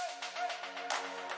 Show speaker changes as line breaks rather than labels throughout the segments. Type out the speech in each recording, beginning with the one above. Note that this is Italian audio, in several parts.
Thank you.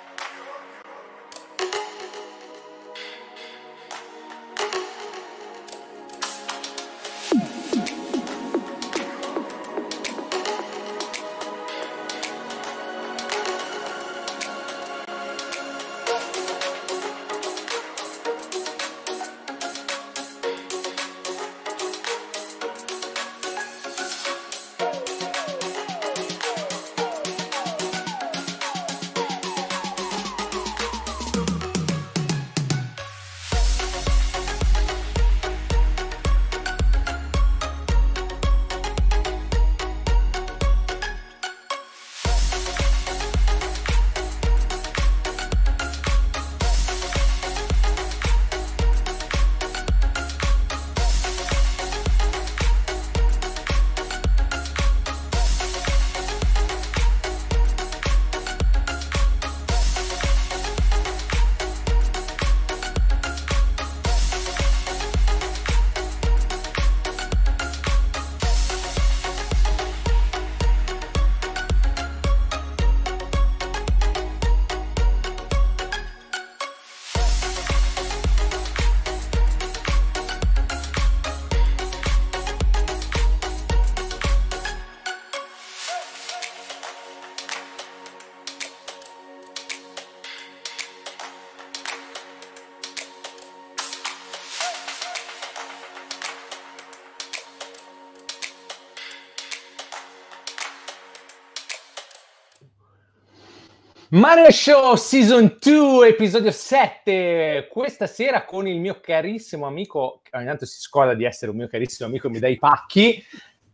Mario Show Season 2, episodio 7. Questa sera con il mio carissimo amico, che ogni tanto si scorda di essere un mio carissimo amico, mi dai i pacchi,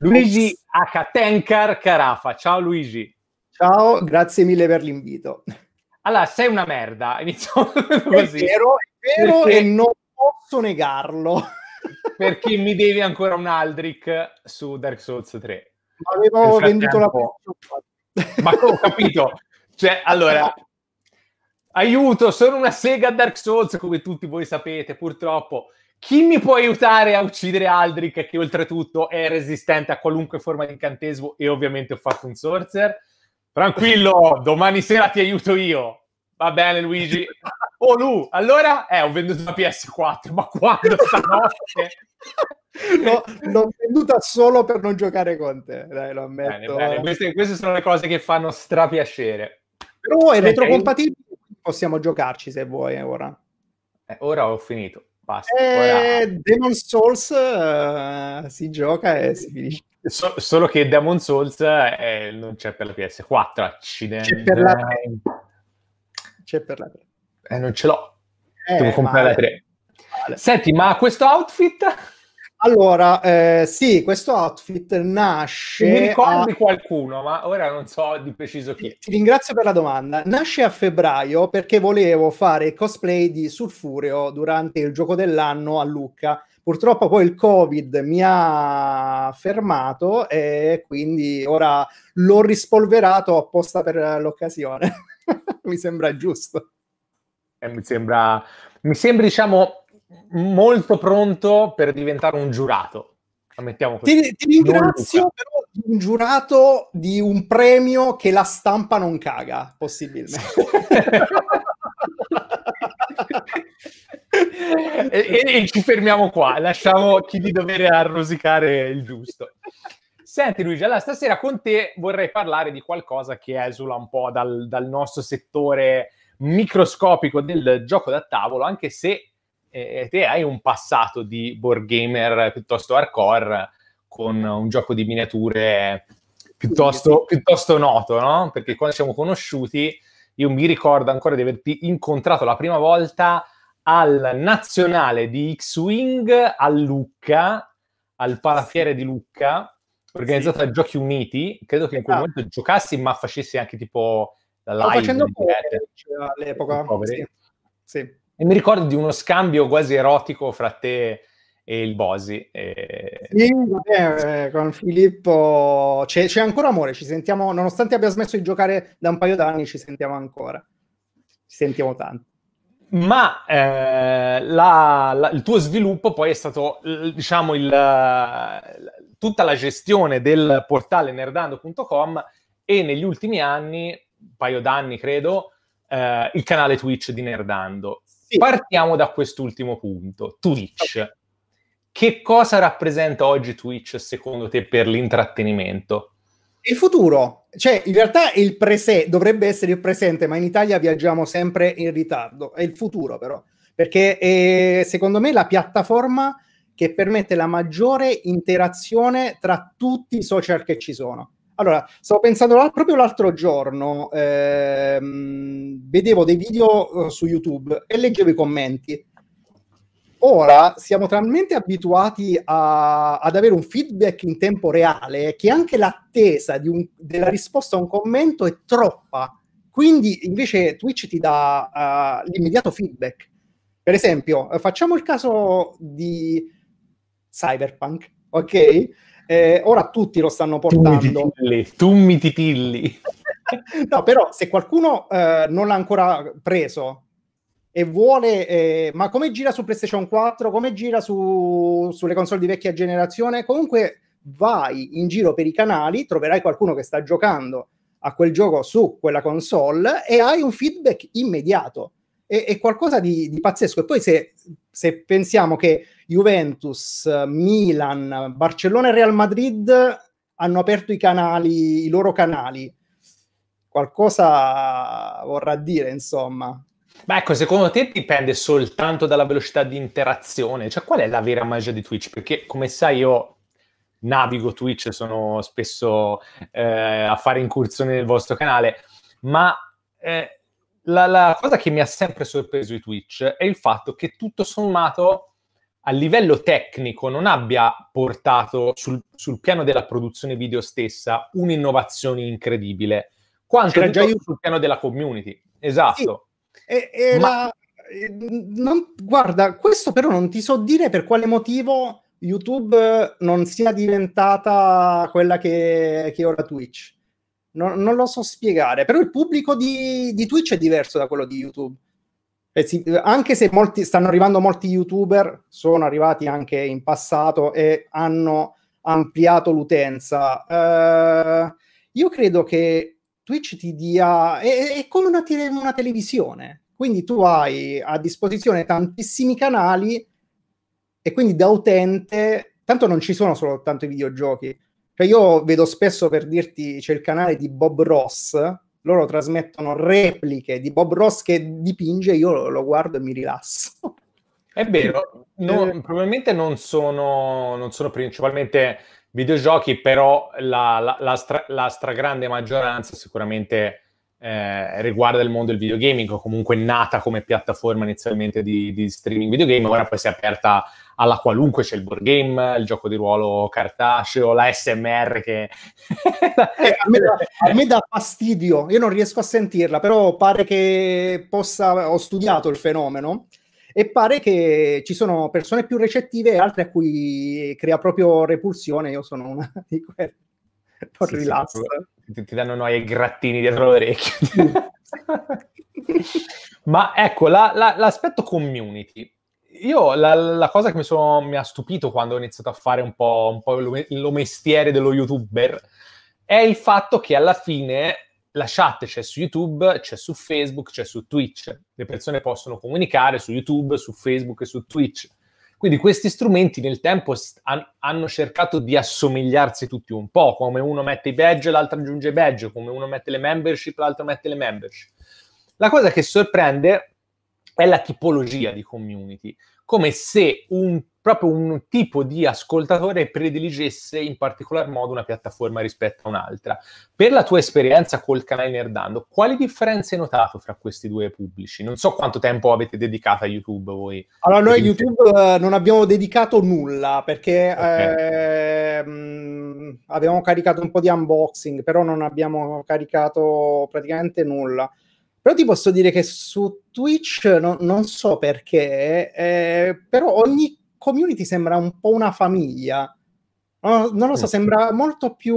Luigi H. Tenkar Carafa. Ciao Luigi. Ciao,
grazie mille per l'invito.
Allora, sei una merda, iniziamo così. È vero, è vero perché... e non posso negarlo. perché mi devi ancora un Aldric su Dark Souls 3.
avevo venduto la porta.
Ma ho capito, cioè, allora, aiuto, sono una sega Dark Souls, come tutti voi sapete, purtroppo. Chi mi può aiutare a uccidere Aldrich, che oltretutto è resistente a qualunque forma di incantesimo e ovviamente ho fatto un sorcerer? Tranquillo, domani sera ti aiuto io. Va bene Luigi. Oh Lu, allora? Eh, ho venduto la PS4, ma quando stanotte?
no, l'ho venduta solo per non giocare con te, dai, lo ammetto. Bene, bene.
Queste, queste, sono le cose che fanno strapiacere. Però è retrocompatibile,
possiamo giocarci se vuoi eh, ora.
Eh, ora ho finito. Basta. Eh,
ora... Demon Souls uh, si gioca
e si finisce. So- solo che Demon Souls eh, non c'è per la PS4, accidente. C'è per la 3. C'è per la 3. Eh, non ce l'ho. Eh, Devo comprare male. la 3.
Male. Senti, ma questo outfit... Allora, eh, sì, questo outfit nasce... Mi ricordi a...
qualcuno, ma ora non so di preciso chi. Ti
ringrazio per la domanda. Nasce a febbraio perché volevo fare cosplay di Sulfureo durante il gioco dell'anno a Lucca. Purtroppo poi il Covid mi ha fermato e quindi ora l'ho rispolverato apposta per
l'occasione. mi sembra giusto. Eh, mi sembra, mi sembra diciamo, molto pronto per diventare un giurato. Ammettiamo così. Ti, ti ringrazio,
però di un giurato di un premio che la stampa non caga, possibilmente. e,
e, e, ci fermiamo qua, lasciamo chi di dovere arrosicare il giusto. Senti Luigi, allora stasera con te vorrei parlare di qualcosa che esula un po' dal, dal nostro settore microscopico del gioco da tavolo, anche se e te hai un passato di board gamer piuttosto hardcore con un gioco di miniature piuttosto, piuttosto noto, no? Perché quando siamo conosciuti, io mi ricordo ancora di averti incontrato la prima volta al nazionale di X-Wing a Lucca, al palafiere di Lucca, organizzato sì. da Giochi Uniti. Credo che in quel ah. momento giocassi, ma facessi anche tipo la live. Stavo facendo poker all'epoca. Sì. sì. E mi ricordo di uno scambio quasi erotico fra te e il Bosi. E...
Sì, eh, con Filippo c'è, c'è, ancora amore, ci sentiamo, nonostante abbia smesso di giocare da un paio d'anni, ci sentiamo ancora, ci sentiamo tanto.
Ma eh, la, la, il tuo sviluppo poi è stato, diciamo, il, tutta la gestione del portale nerdando.com e negli ultimi anni, un paio d'anni credo, eh, il canale Twitch di Nerdando sì. partiamo da quest'ultimo punto, Twitch. Che cosa rappresenta oggi Twitch secondo te per l'intrattenimento? Il futuro, cioè in realtà
il presente dovrebbe essere il presente, ma in Italia viaggiamo sempre in ritardo, è il futuro però, perché è, secondo me la piattaforma che permette la maggiore interazione tra tutti i social che ci sono. Allora, stavo pensando proprio l'altro giorno, ehm, vedevo dei video eh, su YouTube e leggevo i commenti. Ora siamo talmente abituati a, ad avere un feedback in tempo reale che anche l'attesa un, della risposta a un commento è troppa. Quindi invece Twitch ti dà uh, l'immediato feedback. Per esempio, eh, facciamo il caso di Cyberpunk, ok? Eh, ora tutti lo stanno portando.
Tu mi titilli.
no, però se qualcuno eh, non l'ha ancora preso e vuole, eh, ma come gira su PlayStation 4, come gira su, sulle console di vecchia generazione, comunque vai in giro per i canali, troverai qualcuno che sta giocando a quel gioco su quella console e hai un feedback immediato. È, è qualcosa di, di pazzesco. E poi se se pensiamo che Juventus, Milan, Barcellona e Real Madrid hanno aperto i canali, i loro canali, qualcosa vorrà dire, insomma.
Beh, ecco, secondo te dipende soltanto dalla velocità di interazione? Cioè, qual è la vera magia di Twitch? Perché, come sai, io navigo Twitch, sono spesso eh, a fare incursioni nel vostro canale, ma eh, la, la cosa che mi ha sempre sorpreso di Twitch è il fatto che tutto sommato a livello tecnico non abbia portato sul, sul piano della produzione video stessa un'innovazione incredibile, quanto C'era già io... sul piano della community. Esatto.
Sì. E, e Ma... la... non... guarda, questo però non ti so dire per quale motivo YouTube non sia diventata quella che, che ora Twitch non, non lo so spiegare, però il pubblico di, di, Twitch è diverso da quello di YouTube. Eh si, anche se molti, stanno arrivando molti youtuber, sono arrivati anche in passato e hanno ampliato l'utenza. Uh, io credo che Twitch ti dia... è, è come una, una televisione, quindi tu hai a disposizione tantissimi canali e quindi da utente, tanto non ci sono soltanto i videogiochi, cioè io vedo spesso per dirti, c'è il canale di Bob Ross, loro trasmettono repliche di Bob Ross che dipinge, io lo, guardo e mi rilasso.
È vero, non, eh. probabilmente non sono, non sono, principalmente videogiochi, però la, la, la, stra, la stragrande maggioranza sicuramente eh, riguarda il mondo del videogaming, o comunque nata come piattaforma inizialmente di, di streaming videogame, ora poi si è aperta alla qualunque c'è il board game, il gioco di ruolo cartaceo, la SMR che...
eh, a, me da, a, me dà, fastidio, io non riesco a sentirla, però pare che possa... ho studiato il fenomeno e pare che ci sono persone più recettive e altre a cui crea proprio repulsione, io sono una di quelle.
Non sì, rilasso. Sì, ti, danno noia noie grattini dietro l'orecchio. Ma ecco, la, la, l'aspetto community io la, la cosa che mi, sono, mi, ha stupito quando ho iniziato a fare un po', un po lo, lo, mestiere dello youtuber è il fatto che alla fine la chat c'è su YouTube, c'è su Facebook, c'è su Twitch. Le persone possono comunicare su YouTube, su Facebook e su Twitch. Quindi questi strumenti nel tempo han, hanno cercato di assomigliarsi tutti un po', come uno mette i badge, l'altro aggiunge i badge, come uno mette le membership, l'altro mette le membership. La cosa che sorprende è la tipologia di community, come se un, proprio un tipo di ascoltatore prediligesse in particolar modo una piattaforma rispetto a un'altra. Per la tua esperienza col canale Nerdando, quali differenze hai notato fra questi due pubblici? Non so quanto tempo avete dedicato a YouTube voi. Allora, noi a YouTube
eh, non abbiamo dedicato nulla perché
okay. eh,
mh, abbiamo caricato un po' di unboxing, però non abbiamo caricato praticamente nulla. Però ti posso dire che su Twitch no, non so perché, eh, però ogni community sembra un po' una famiglia. No, non lo so, mm. sembra molto più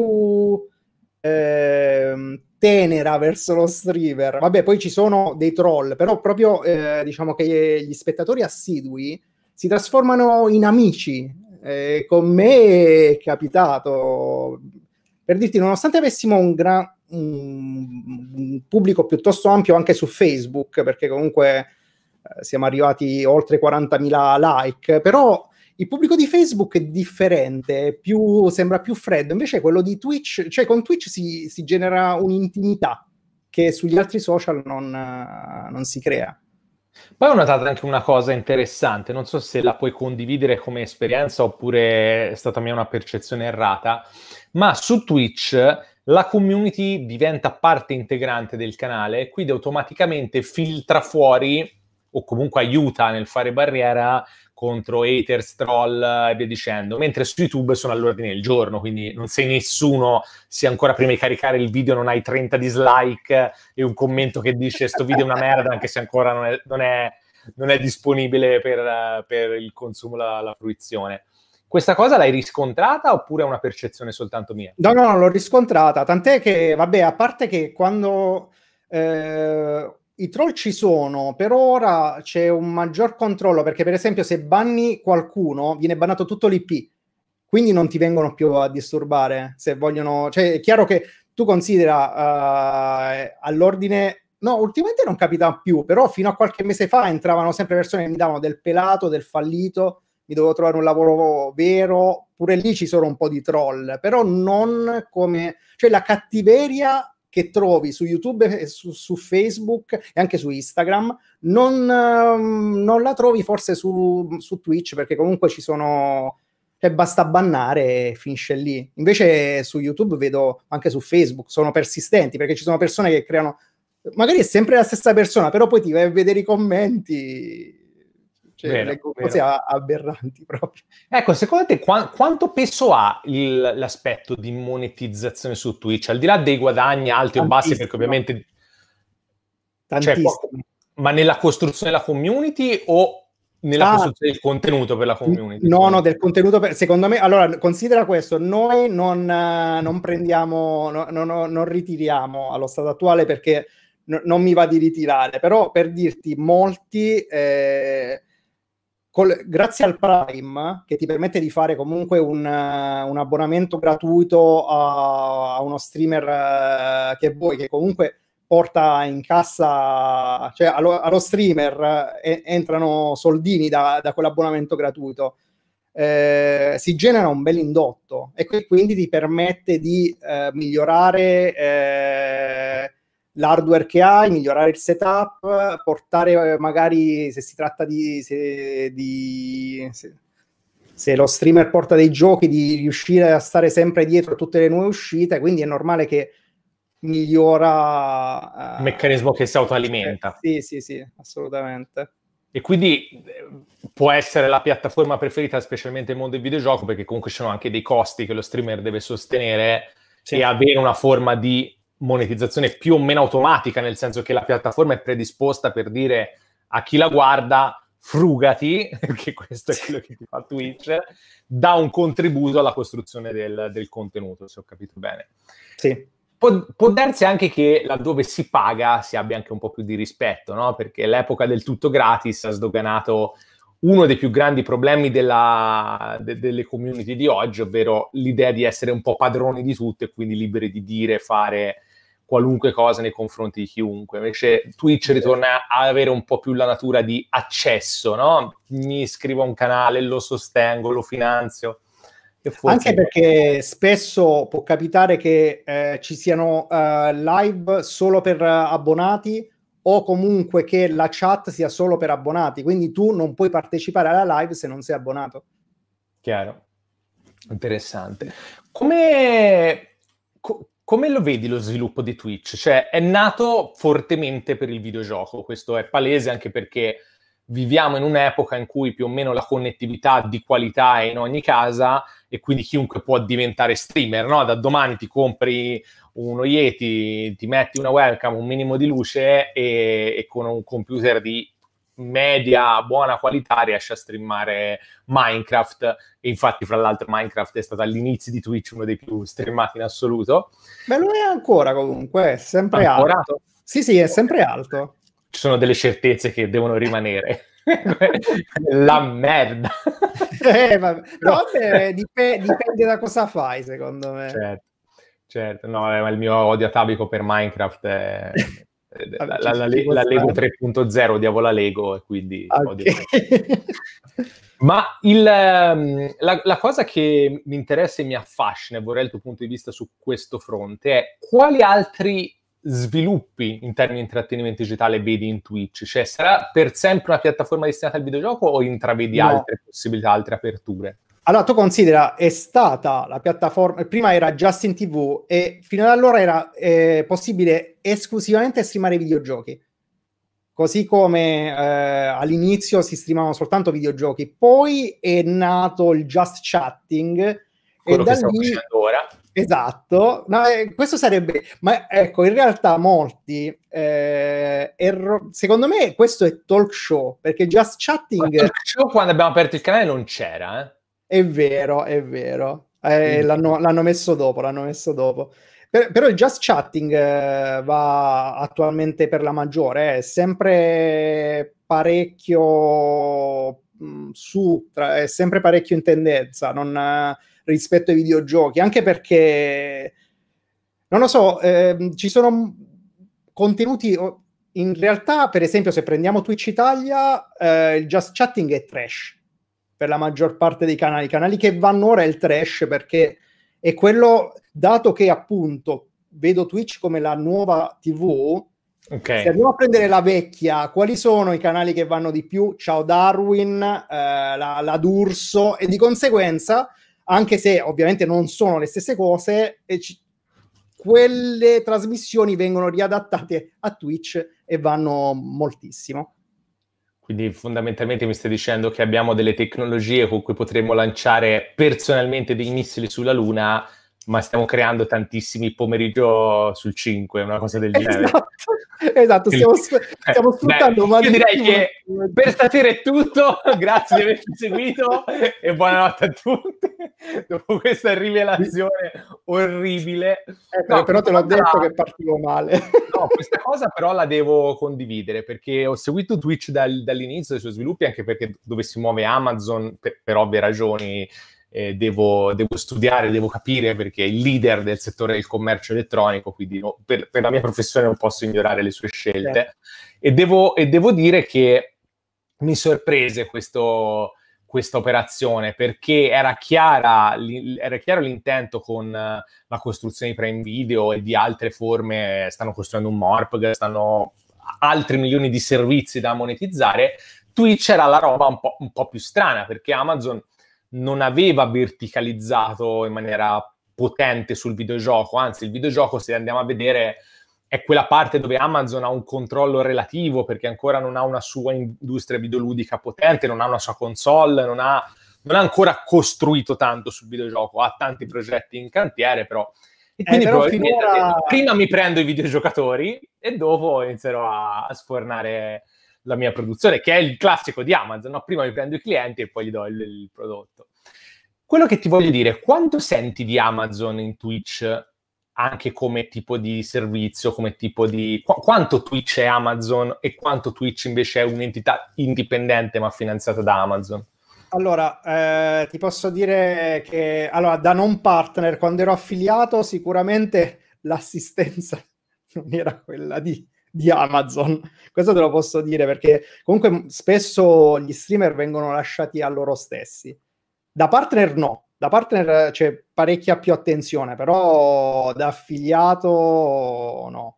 eh, tenera verso lo streamer. Vabbè, poi ci sono dei troll, però proprio eh, diciamo che gli spettatori assidui si trasformano in amici. Eh, con me è capitato per dirti, nonostante avessimo un, gran, un pubblico piuttosto ampio anche su Facebook, perché comunque eh, siamo arrivati oltre 40.000 like, però il pubblico di Facebook è differente, più, sembra più freddo, invece quello di Twitch, cioè con Twitch si, si genera un'intimità che sugli altri social non, non si crea.
Poi ho notato anche una cosa interessante, non so se la puoi condividere come esperienza oppure è stata mia una percezione errata, ma su Twitch la community diventa parte integrante del canale, quindi automaticamente filtra fuori o comunque aiuta nel fare barriera contro haters, troll e via dicendo, mentre su YouTube sono all'ordine del giorno, quindi non sei nessuno, se ancora prima di caricare il video non hai 30 dislike e un commento che dice sto video è una merda, anche se ancora non è, non è, non è disponibile per, per, il consumo, la, la fruizione. Questa cosa l'hai riscontrata oppure è una percezione soltanto mia?
No, no, no, l'ho riscontrata, tant'è che, vabbè, a parte che quando... Eh i troll ci sono, per ora c'è un maggior controllo perché per esempio se banni qualcuno viene bannato tutto l'IP, quindi non ti vengono più a disturbare se vogliono, cioè è chiaro che tu considera uh, all'ordine No, ultimamente non capita più, però fino a qualche mese fa entravano sempre persone che mi davano del pelato, del fallito, mi dovevo trovare un lavoro vero, pure lì ci sono un po' di troll, però non come... cioè la cattiveria che trovi su YouTube e su, su Facebook e anche su Instagram, non, ehm, non la trovi forse su, su, Twitch perché comunque ci sono... Cioè basta bannare e finisce lì. Invece su YouTube vedo anche su Facebook, sono persistenti perché ci sono persone che creano... Magari è sempre la stessa persona, però poi ti vai a vedere i commenti
cioè, vero, le cose
aberranti proprio.
Ecco, secondo te qu- quanto peso ha il, l'aspetto di monetizzazione su Twitch? Al di là dei guadagni alti o bassi, perché ovviamente... Cioè, Tantissimo. Cioè, ma nella costruzione della community o nella ah, costruzione del contenuto per la community?
No, no, del contenuto per, secondo me, allora considera questo, noi non, non prendiamo, no, no, non ritiriamo allo stato attuale perché non mi va di ritirare, però per dirti molti... Eh, col, grazie al Prime che ti permette di fare comunque un, un abbonamento gratuito a, a uno streamer uh, che vuoi, che comunque porta in cassa, cioè allo, allo streamer eh, entrano soldini da, da quell'abbonamento gratuito. Eh, si genera un bel indotto e quindi ti permette di eh, migliorare eh, l'hardware che hai, migliorare il setup, portare eh, magari se si tratta di, se, di se, se, lo streamer porta dei giochi, di riuscire a stare sempre dietro a tutte le nuove uscite, quindi è normale che migliora... Eh, il
meccanismo che si autoalimenta. Eh, sì, sì, sì, assolutamente. E quindi può essere la piattaforma preferita, specialmente nel mondo del videogioco, perché comunque ci sono anche dei costi che lo streamer deve sostenere sì. e avere una forma di monetizzazione più o meno automatica, nel senso che la piattaforma è predisposta per dire a chi la guarda frugati, perché questo è quello che ti fa Twitch, dà un contributo alla costruzione del, del contenuto, se ho capito bene. Sì. Può, può, darsi anche che laddove si paga si abbia anche un po' più di rispetto, no? Perché l'epoca del tutto gratis ha sdoganato uno dei più grandi problemi della, de, delle community di oggi, ovvero l'idea di essere un po' padroni di tutto e quindi liberi di dire, fare qualunque cosa nei confronti di chiunque. Invece Twitch ritorna a avere un po' più la natura di accesso, no? Mi iscrivo a un canale, lo sostengo, lo finanzio. Anche
perché spesso può capitare che eh, ci siano eh, live solo per abbonati o comunque che la chat sia solo per abbonati, quindi tu non puoi partecipare alla live se non sei abbonato.
Chiaro, interessante. Come, co- come lo vedi lo sviluppo di Twitch? Cioè, è nato fortemente per il videogioco, questo è palese anche perché viviamo in un'epoca in cui più o meno la connettività di qualità è in ogni casa e quindi chiunque può diventare streamer, no? Da domani ti compri uno Yeti, ti metti una webcam, un minimo di luce e, e con un computer di media, buona qualità riesce a streamare Minecraft. Infatti, fra l'altro, Minecraft è stato all'inizio di Twitch uno dei più streamati in assoluto.
Beh, lo è ancora comunque, è sempre ancora? alto. Sì, sì, è sempre alto.
Ci sono delle certezze che devono rimanere. la merda.
Eh, vabbè. No, vabbè, dipende, dipende da cosa fai, secondo me.
Certo, certo. No, il mio odio atavico per Minecraft è... Eh, la, la, la, la, Lego 3.0 odiavo la Lego e quindi okay. ma il, ehm, la, cosa che mi interessa e mi affascina e vorrei il tuo punto di vista su questo fronte è quali altri sviluppi in termini di intrattenimento digitale vedi in Twitch? Cioè sarà per sempre una piattaforma destinata al videogioco o intravedi no. altre possibilità, altre aperture?
Allora, tu considera, è stata la piattaforma, prima era Justin TV e fino ad allora era eh, possibile esclusivamente streamare videogiochi. Così come eh, all'inizio si streamavano soltanto videogiochi, poi è nato il just chatting. Quello e da lì... ora. Esatto, no, eh, questo sarebbe, ma ecco, in realtà molti, eh, erro... secondo me questo è talk show, perché just chatting... Ma talk
show quando abbiamo aperto il canale non c'era, eh?
È vero, è vero. Eh, mm. l'hanno, l'hanno, messo dopo, l'hanno messo dopo. Per, però il just chatting eh, va attualmente per la maggiore, eh. è sempre parecchio mm, su, tra, è sempre parecchio in tendenza non, rispetto ai videogiochi, anche perché, non lo so, ehm, ci sono mm, contenuti... In realtà, per esempio, se prendiamo Twitch Italia, eh, il just chatting è trash per la maggior parte dei canali, canali che vanno ora è il trash perché è quello, dato che appunto vedo Twitch come la nuova TV, okay. se andiamo a prendere la vecchia, quali sono i canali che vanno di più? Ciao Darwin, eh, la, la D'Urso e di conseguenza, anche se ovviamente non sono le stesse cose, ci, quelle trasmissioni vengono riadattate a Twitch e vanno moltissimo.
Quindi fondamentalmente mi stai dicendo che abbiamo delle tecnologie con cui potremmo lanciare personalmente dei missili sulla Luna ma stiamo creando tantissimi pomeriggio sul 5, una cosa del genere. Esatto,
esatto stiamo, eh,
stiamo sfruttando Beh, Io direi che per stasera è tutto, grazie di averci seguito e buonanotte a tutti. Dopo questa rivelazione orribile. Eh, no, però te l'ho detto che
partivo male.
no, questa cosa però la devo condividere perché ho seguito Twitch dal, dall'inizio dei suoi sviluppi, anche perché dove si muove Amazon, per, per ovvie ragioni, eh, devo, devo, studiare, devo capire perché è il leader del settore del commercio elettronico, quindi no, per, per, la mia professione non posso ignorare le sue scelte. Certo. E, devo, e, devo, dire che mi sorprese questo, questa operazione perché era, chiara, era chiaro l'intento con la costruzione di Prime Video e di altre forme, stanno costruendo un MORP, stanno altri milioni di servizi da monetizzare. Twitch era la roba un po', un po più strana perché Amazon non aveva verticalizzato in maniera potente sul videogioco, anzi il videogioco se andiamo a vedere è quella parte dove Amazon ha un controllo relativo perché ancora non ha una sua industria videoludica potente, non ha una sua console, non ha, non ha ancora costruito tanto sul videogioco, ha tanti progetti in cantiere però. E quindi eh, probabilmente finora... prima mi prendo i videogiocatori e dopo inizierò a, a sfornare la mia produzione, che è il classico di Amazon, no? prima mi prendo i clienti e poi gli do il, il prodotto. Quello che ti voglio dire, quanto senti di Amazon in Twitch anche come tipo di servizio, come tipo di... Qu- quanto Twitch è Amazon e quanto Twitch invece è un'entità indipendente ma finanziata da Amazon?
Allora, eh, ti posso dire che allora, da non partner, quando ero affiliato, sicuramente l'assistenza non era quella di di Amazon. Questo te lo posso dire perché comunque spesso gli streamer vengono lasciati a loro stessi. Da partner no, da partner c'è parecchia più attenzione, però da affiliato no.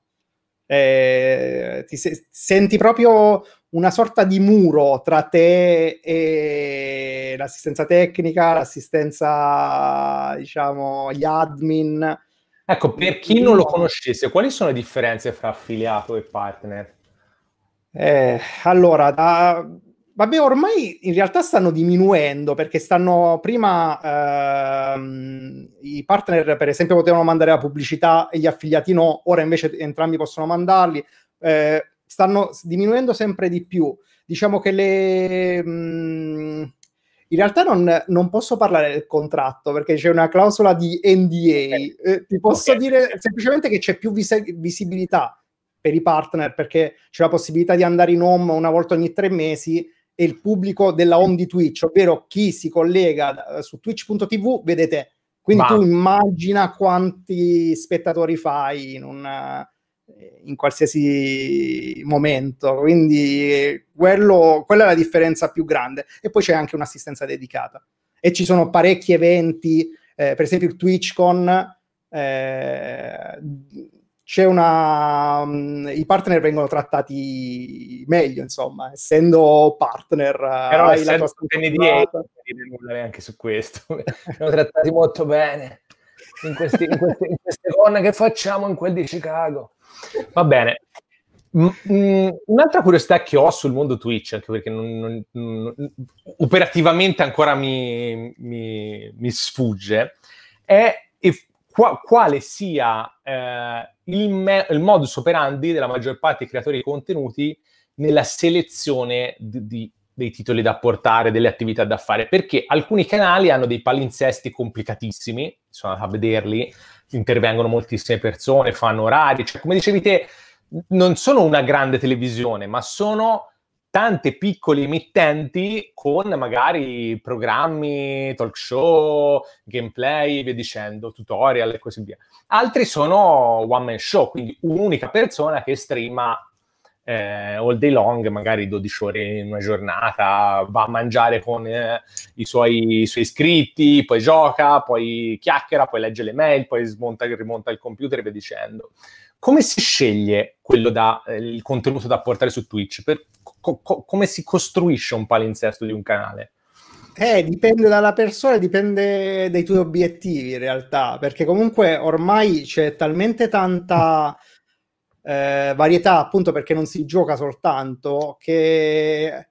Eh, ti se- senti proprio una sorta di muro tra te e l'assistenza tecnica, l'assistenza, diciamo, gli admin
Ecco, per chi non lo conoscesse, quali sono le differenze fra affiliato e partner?
Eh, allora, da, vabbè, ormai in realtà stanno diminuendo perché stanno prima ehm, i partner, per esempio, potevano mandare la pubblicità e gli affiliati no, ora invece entrambi possono mandarli. Eh, stanno diminuendo sempre di più. Diciamo che le. Mh, mm, in realtà non, non, posso parlare del contratto perché c'è una clausola di NDA. Eh, ti posso okay. dire semplicemente che c'è più vis- visibilità per i partner perché c'è la possibilità di andare in home una volta ogni tre mesi e il pubblico della home di Twitch, ovvero chi si collega eh, su twitch.tv, vedete. Quindi Ma... tu immagina quanti spettatori fai in una, in qualsiasi momento. Quindi quello, quella è la differenza più grande. E poi c'è anche un'assistenza dedicata. E ci sono parecchi eventi, eh, per esempio il TwitchCon, eh, c'è una... Mh, mm, i partner vengono trattati meglio, insomma, essendo partner. Eh, Però essendo NDA, non
dire nulla neanche su questo. Sono trattati molto bene in, queste, in che facciamo in quel di Chicago. Va bene. Mm, un'altra curiosità che ho sul mondo Twitch, anche perché non, non, non, operativamente ancora mi, mi, mi sfugge, è eff- quale sia eh, il, me- il, modus operandi della maggior parte dei creatori di contenuti nella selezione di, di, dei titoli da portare, delle attività da fare, perché alcuni canali hanno dei palinsesti complicatissimi, sono andato a vederli, intervengono moltissime persone, fanno orari, cioè, come dicevi te, non sono una grande televisione, ma sono tante piccole emittenti con magari programmi, talk show, gameplay, via dicendo, tutorial e così via. Altri sono one man show, quindi un'unica persona che streama eh, all day long, magari 12 ore in una giornata, va a mangiare con eh, i, suoi, i, suoi, iscritti, poi gioca, poi chiacchiera, poi legge le mail, poi smonta e rimonta il computer e via dicendo. Come si sceglie da, eh, il contenuto da portare su Twitch? Per, co- co- come si costruisce un palinsesto di un canale?
Eh, dipende dalla persona, dipende dai tuoi obiettivi in realtà, perché comunque ormai c'è talmente tanta eh, varietà appunto perché non si gioca soltanto che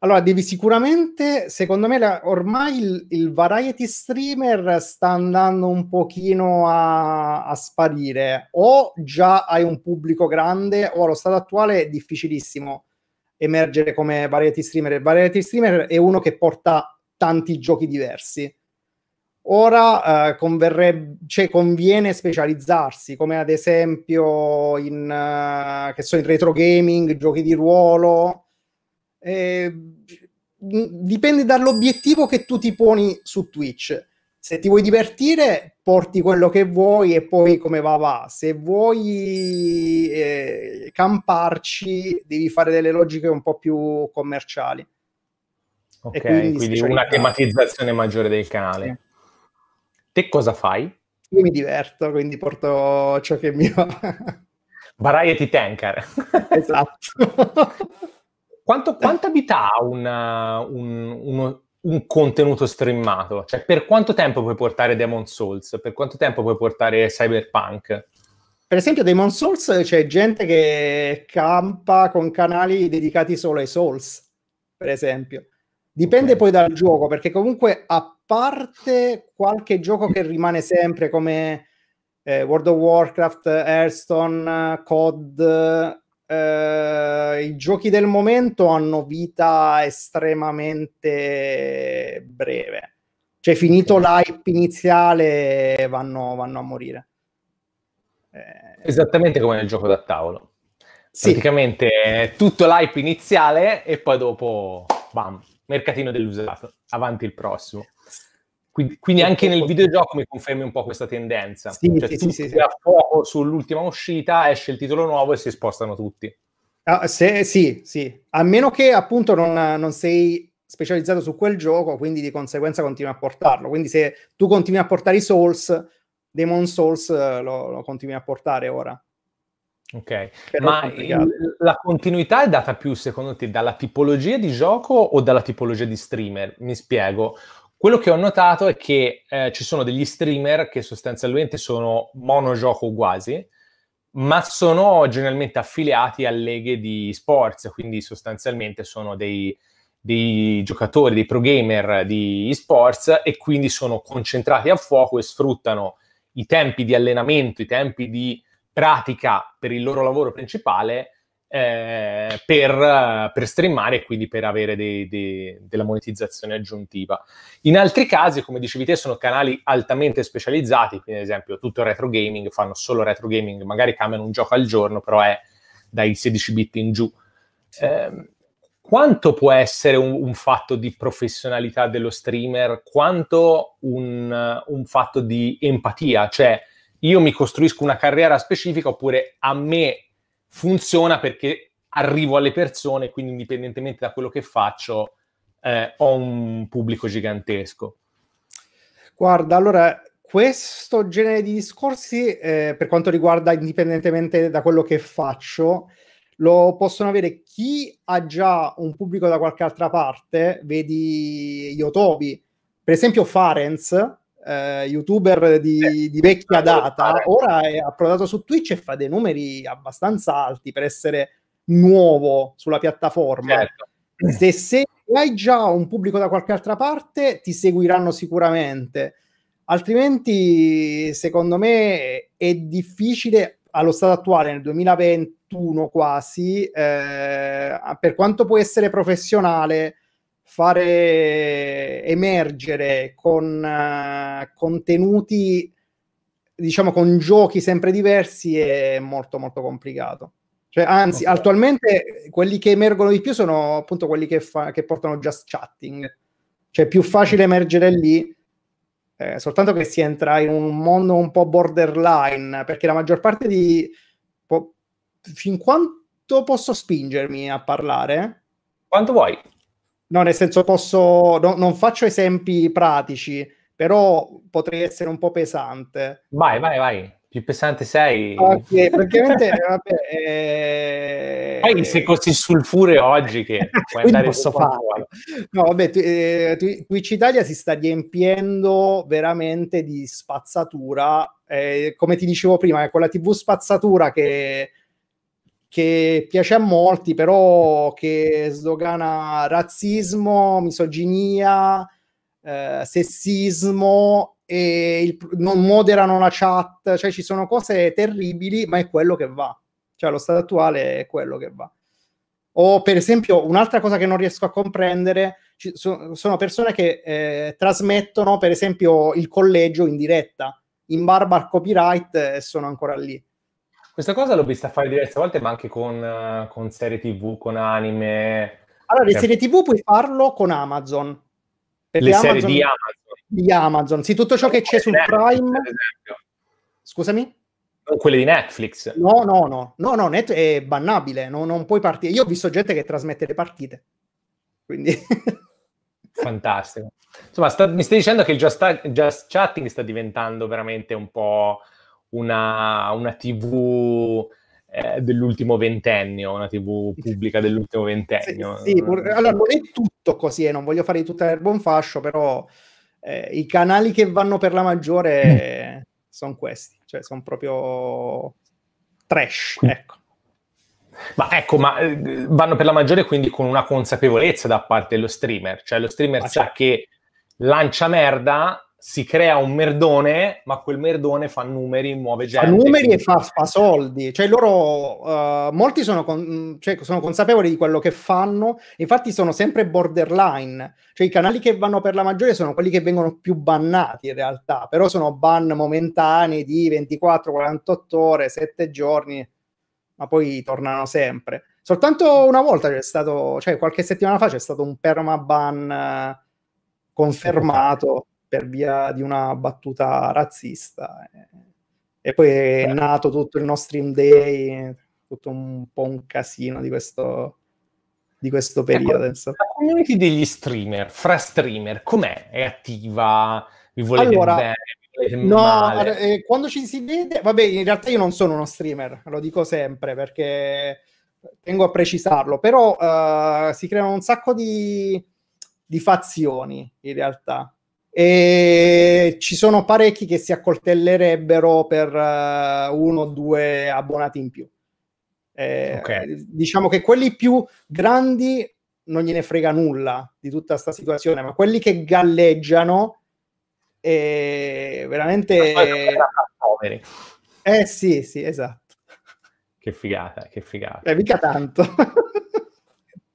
allora devi sicuramente secondo me la, ormai il, il, variety streamer sta andando un pochino a, a, sparire o già hai un pubblico grande o allo stato attuale è difficilissimo emergere come variety streamer il variety streamer è uno che porta tanti giochi diversi Ora eh, converre, cioè, conviene specializzarsi, come ad esempio in, eh, che so, in retro gaming, giochi di ruolo. Eh, dipende dall'obiettivo che tu ti poni su Twitch. Se ti vuoi divertire, porti quello che vuoi e poi come va va. Se vuoi eh, camparci, devi fare delle logiche un po' più commerciali.
Ok, quindi, quindi una tematizzazione maggiore del canale. Sì. Te cosa fai? Io
mi diverto, quindi porto ciò che mi va.
Variety tanker. esatto. Quanto, abita ha una, un, uno, un contenuto streamato? Cioè, per quanto tempo puoi portare Demon Souls? Per quanto tempo puoi portare Cyberpunk?
Per esempio, Demon Souls c'è gente che campa con canali dedicati solo ai Souls, per esempio. Dipende okay. poi dal gioco, perché comunque ha parte qualche gioco che rimane sempre come eh, World of Warcraft, Hearthstone, COD, eh, i giochi del momento hanno vita estremamente breve. Cioè, finito l'hype iniziale, vanno, vanno a morire.
Eh, Esattamente come nel gioco da tavolo. Sì. Praticamente tutto l'hype iniziale e poi dopo, bam, mercatino dell'usato, avanti il prossimo. Quindi, quindi anche nel videogioco mi confermi un po' questa tendenza. Sì, cioè, sì, sì, sì, a fuoco sull'ultima uscita, esce il titolo nuovo e si spostano tutti.
Ah, se, sì, sì. A meno che appunto non, non sei specializzato su quel gioco, quindi di conseguenza continui a portarlo. Quindi se tu continui a portare i Souls, Demon Souls lo, lo continui a portare ora.
Ok, Però ma il, la continuità è data più secondo te dalla tipologia di gioco o dalla tipologia di streamer? Mi spiego. Quello che ho notato è che eh, ci sono degli streamer che sostanzialmente sono monogioco quasi, ma sono generalmente affiliati a leghe di sports, quindi sostanzialmente sono dei, dei giocatori, dei pro gamer di sports e quindi sono concentrati a fuoco e sfruttano i tempi di allenamento, i tempi di pratica per il loro lavoro principale eh, per, eh, per, streamare e quindi per avere dei, dei, della monetizzazione aggiuntiva. In altri casi, come dicevi te, sono canali altamente specializzati, quindi ad esempio tutto il retro gaming, fanno solo retro gaming, magari cambiano un gioco al giorno, però è dai 16 bit in giù. Sì. Eh, quanto può essere un, un, fatto di professionalità dello streamer, quanto un, un fatto di empatia, cioè io mi costruisco una carriera specifica oppure a me funziona perché arrivo alle persone, quindi indipendentemente da quello che faccio, eh, ho un pubblico gigantesco.
Guarda, allora questo genere di discorsi, eh, per quanto riguarda indipendentemente da quello che faccio, lo possono avere chi ha già un pubblico da qualche altra parte, vedi Yotobi, per esempio Farenz, eh, youtuber di, di, vecchia data, ora è approdato su Twitch e fa dei numeri abbastanza alti per essere nuovo sulla piattaforma. Certo. Se, se hai già un pubblico da qualche altra parte, ti seguiranno sicuramente. Altrimenti, secondo me, è difficile allo stato attuale, nel 2021 quasi, eh, per quanto può essere professionale, fare emergere con uh, contenuti, diciamo con giochi sempre diversi è molto molto complicato. Cioè, anzi, okay. attualmente quelli che emergono di più sono appunto quelli che, fa- che portano just chatting. Cioè, è più facile emergere lì, eh, soltanto che si entra in un mondo un po' borderline, perché la maggior parte di... Po- fin quanto posso spingermi a parlare? Quanto vuoi? No, nel senso posso, no, non faccio esempi pratici, però potrei essere un po'
pesante. Vai, vai, vai. Più pesante sei. Ok,
praticamente,
vabbè, eh... Poi se costi sul fure oggi che puoi andare posso farlo.
No, vabbè, tu, eh, Twitch Italia si sta riempiendo veramente di spazzatura. Eh, come ti dicevo prima, è quella TV spazzatura che che piace a molti, però che sdogana razzismo, misoginia, eh, sessismo e il, non moderano la chat, cioè ci sono cose terribili, ma è quello che va. Cioè lo stato attuale è quello che va. O per esempio un'altra cosa che non riesco a comprendere, ci, so, sono persone che eh, trasmettono per esempio il collegio in diretta, in barba al copyright e eh, sono ancora lì
questa cosa l'ho vista fare diverse volte, ma anche con, con serie TV, con anime.
Allora, le cioè serie TV puoi farlo con Amazon.
Perché le Amazon, serie di Amazon.
Di Amazon, sì, tutto ciò che c'è sul Prime. Scusami?
quelle di Netflix.
No, no, no, no, no net- è bannabile, no, non puoi partire. Io ho visto gente che trasmette le partite,
quindi... Fantastico. Insomma, sta, mi stai dicendo che il just, just chatting sta diventando veramente un po' una, una TV eh, dell'ultimo ventennio, una TV pubblica dell'ultimo ventennio. Sì, sì, allora
non è tutto così, eh, non voglio fare di tutta l'erba un fascio, però eh, i canali che vanno per la maggiore mm. sono questi, cioè sono proprio trash, ecco.
Ma ecco, ma eh, vanno per la maggiore quindi con una consapevolezza da parte dello streamer, cioè lo streamer ma sa certo. che lancia merda si crea un merdone, ma quel merdone fa numeri, muove gente. Fa numeri quindi...
e fa, fa, soldi. Cioè loro, uh, molti sono, con, cioè, sono, consapevoli di quello che fanno, infatti sono sempre borderline. Cioè i canali che vanno per la maggiore sono quelli che vengono più bannati in realtà, però sono ban momentanei di 24-48 ore, 7 giorni, ma poi tornano sempre. Soltanto una volta c'è stato, cioè qualche settimana fa c'è stato un permaban eh, confermato per via di una battuta razzista. E poi è nato tutto il nostro Stream Day, tutto un po' un casino di questo, di questo ecco, periodo.
Ecco, la community degli streamer, fra streamer, com'è? È attiva? Vi volete allora, bene? no, eh,
eh, quando ci si vede... Vabbè, in realtà io non sono uno streamer, lo dico sempre, perché tengo a precisarlo, però eh, si creano un sacco di, di fazioni, in realtà e ci sono parecchi che si accoltellerebbero per uh, uno o due abbonati in più. Eh, okay. Diciamo che quelli più grandi non gliene frega nulla di tutta questa situazione, ma quelli che galleggiano eh, veramente... Poveri. Eh sì, sì, esatto.
Che figata, che figata.
È eh, mica tanto.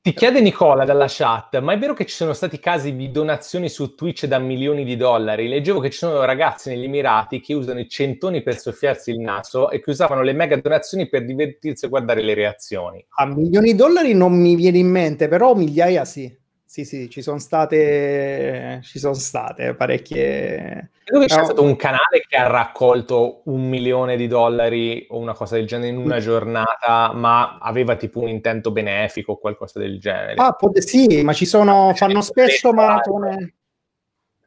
Ti chiede Nicola dalla chat, ma è vero che ci sono stati casi di donazioni su Twitch da milioni di dollari? Leggevo che ci sono ragazzi negli Emirati che usano i centoni per soffiarsi il naso e che usavano le mega donazioni per divertirsi a guardare le reazioni.
A milioni di dollari non mi viene in mente, però migliaia sì. Sì, sì, ci sono state, ci sono state parecchie... Credo che no. c'è stato
un canale che ha raccolto un milione di dollari o una cosa del genere in una giornata, ma aveva tipo un intento benefico o qualcosa del genere. Ah,
pot- sì, ma ci sono, c'è cioè, fanno spesso maratone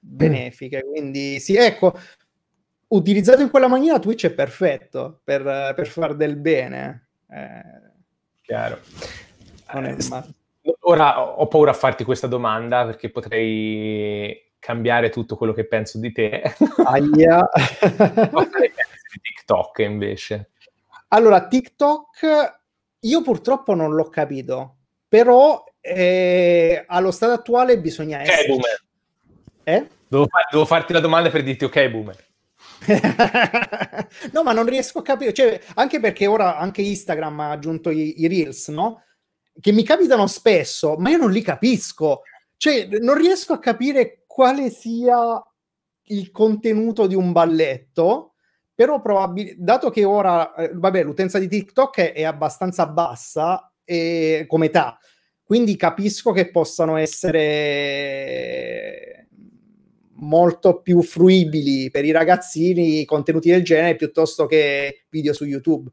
benefiche, quindi sì, ecco, utilizzato in quella maniera Twitch è perfetto per, per far del bene. Eh, Chiaro. Non è eh, male.
Ora ho paura a farti questa domanda perché potrei cambiare tutto quello che penso di te.
Aia!
TikTok invece?
Allora, TikTok io purtroppo non l'ho capito, però eh, allo stato attuale bisogna essere... Okay, boomer.
Eh? Devo, far, devo farti la domanda per dirti ok, boomer.
no, ma non riesco a capire, cioè, anche perché ora anche Instagram ha aggiunto i, i Reels, no? che mi capitano spesso, ma io non li capisco. Cioè, non riesco a capire quale sia il contenuto di un balletto, però probabilmente, dato che ora, eh, vabbè, l'utenza di TikTok è, è abbastanza bassa eh, come età, quindi capisco che possano essere molto più fruibili per i ragazzini contenuti del genere piuttosto che video su YouTube.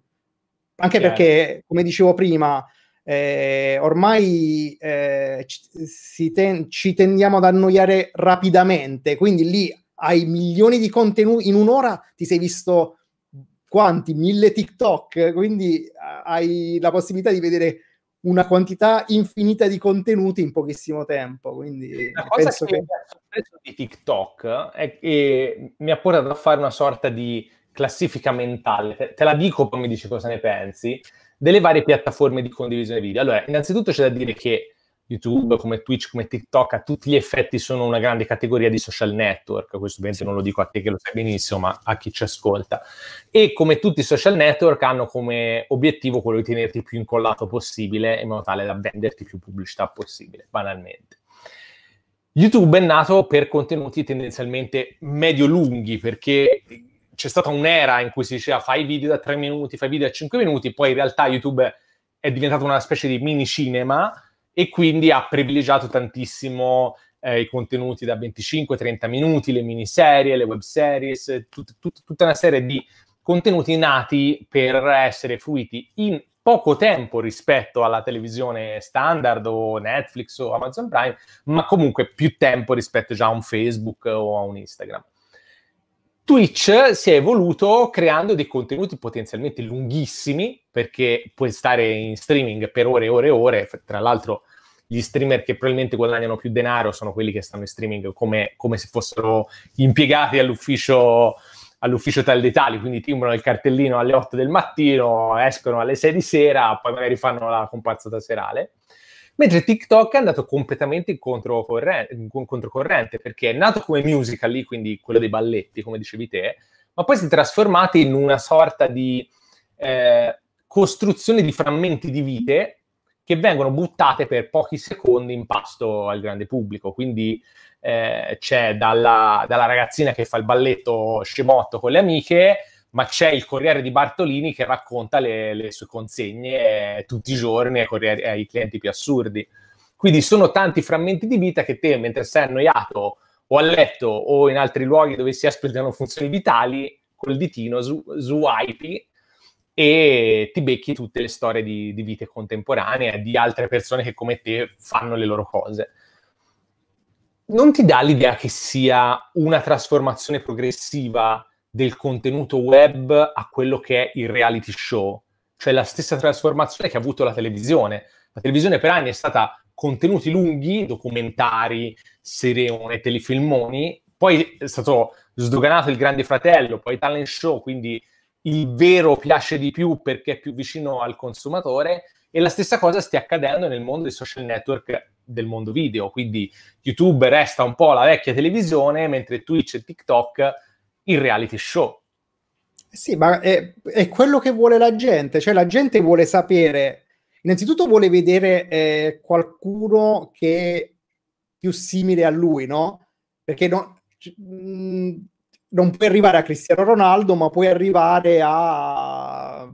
Anche yeah. perché, come dicevo prima, eh, ormai eh, ci, ten- ci tendiamo ad annoiare rapidamente, quindi lì hai milioni di contenuti, in un'ora ti sei visto quanti? Mille TikTok, quindi hai la possibilità di vedere una quantità infinita di contenuti in pochissimo tempo. Quindi la cosa penso che,
che... di TikTok è che mi ha portato a fare una sorta di classifica mentale. Te, te la dico, poi mi dici cosa ne pensi delle varie piattaforme di condivisione video. Allora, innanzitutto c'è da dire che YouTube, come Twitch, come TikTok, a tutti gli effetti sono una grande categoria di social network. Questo ovviamente non lo dico a te che lo sai benissimo, ma a chi ci ascolta. E come tutti i social network hanno come obiettivo quello di tenerti più incollato possibile in modo tale da venderti più pubblicità possibile, banalmente. YouTube è nato per contenuti tendenzialmente medio-lunghi perché c'è stata un'era in cui si diceva fai video da 3 minuti, fai video da 5 minuti, poi in realtà YouTube è diventato una specie di mini cinema e quindi ha privilegiato tantissimo eh, i contenuti da 25-30 minuti, le miniserie, le web series, tut- tut- tutta una serie di contenuti nati per essere fruiti in poco tempo rispetto alla televisione standard o Netflix o Amazon Prime, ma comunque più tempo rispetto già a un Facebook o a un Instagram. Twitch si è evoluto creando dei contenuti potenzialmente lunghissimi, perché puoi stare in streaming per ore e ore e ore, tra l'altro gli streamer che probabilmente guadagnano più denaro sono quelli che stanno in streaming come, come se fossero impiegati all'ufficio, all'ufficio tal dei tali, quindi timbrano il cartellino alle 8 del mattino, escono alle 6 di sera, poi magari fanno la comparsata serale. Mentre TikTok è andato completamente in controcorrente, in controcorrente perché è nato come musical lì, quindi quello dei balletti, come dicevi te, ma poi si è trasformato in una sorta di eh, costruzione di frammenti di vite che vengono buttate per pochi secondi in pasto al grande pubblico. Quindi eh, c'è dalla, dalla, ragazzina che fa il balletto scemotto con le amiche ma c'è il Corriere di Bartolini che racconta le, le sue consegne eh, tutti i giorni ai, corriere, ai clienti più assurdi. Quindi sono tanti frammenti di vita che te, mentre sei annoiato o a letto o in altri luoghi dove si espletano funzioni vitali, col ditino swipe e ti becchi tutte le storie di, di vite contemporanee di altre persone che come te fanno le loro cose. Non ti dà l'idea che sia una trasformazione progressiva del contenuto web a quello che è il reality show, cioè la stessa trasformazione che ha avuto la televisione. La televisione per anni è stata contenuti lunghi, documentari, serione, telefilmoni, poi è stato sdoganato il Grande Fratello, poi talent show, quindi il vero piace di più perché è più vicino al consumatore e la stessa cosa stia accadendo nel mondo dei social network del mondo video, quindi YouTube resta un po' la vecchia televisione, mentre Twitch e TikTok il reality show.
Eh sì, ma è, è, quello che vuole la gente, cioè la gente vuole sapere, innanzitutto vuole vedere eh, qualcuno che è più simile a lui, no? Perché no, mh, mm, non puoi arrivare a Cristiano Ronaldo, ma puoi arrivare a...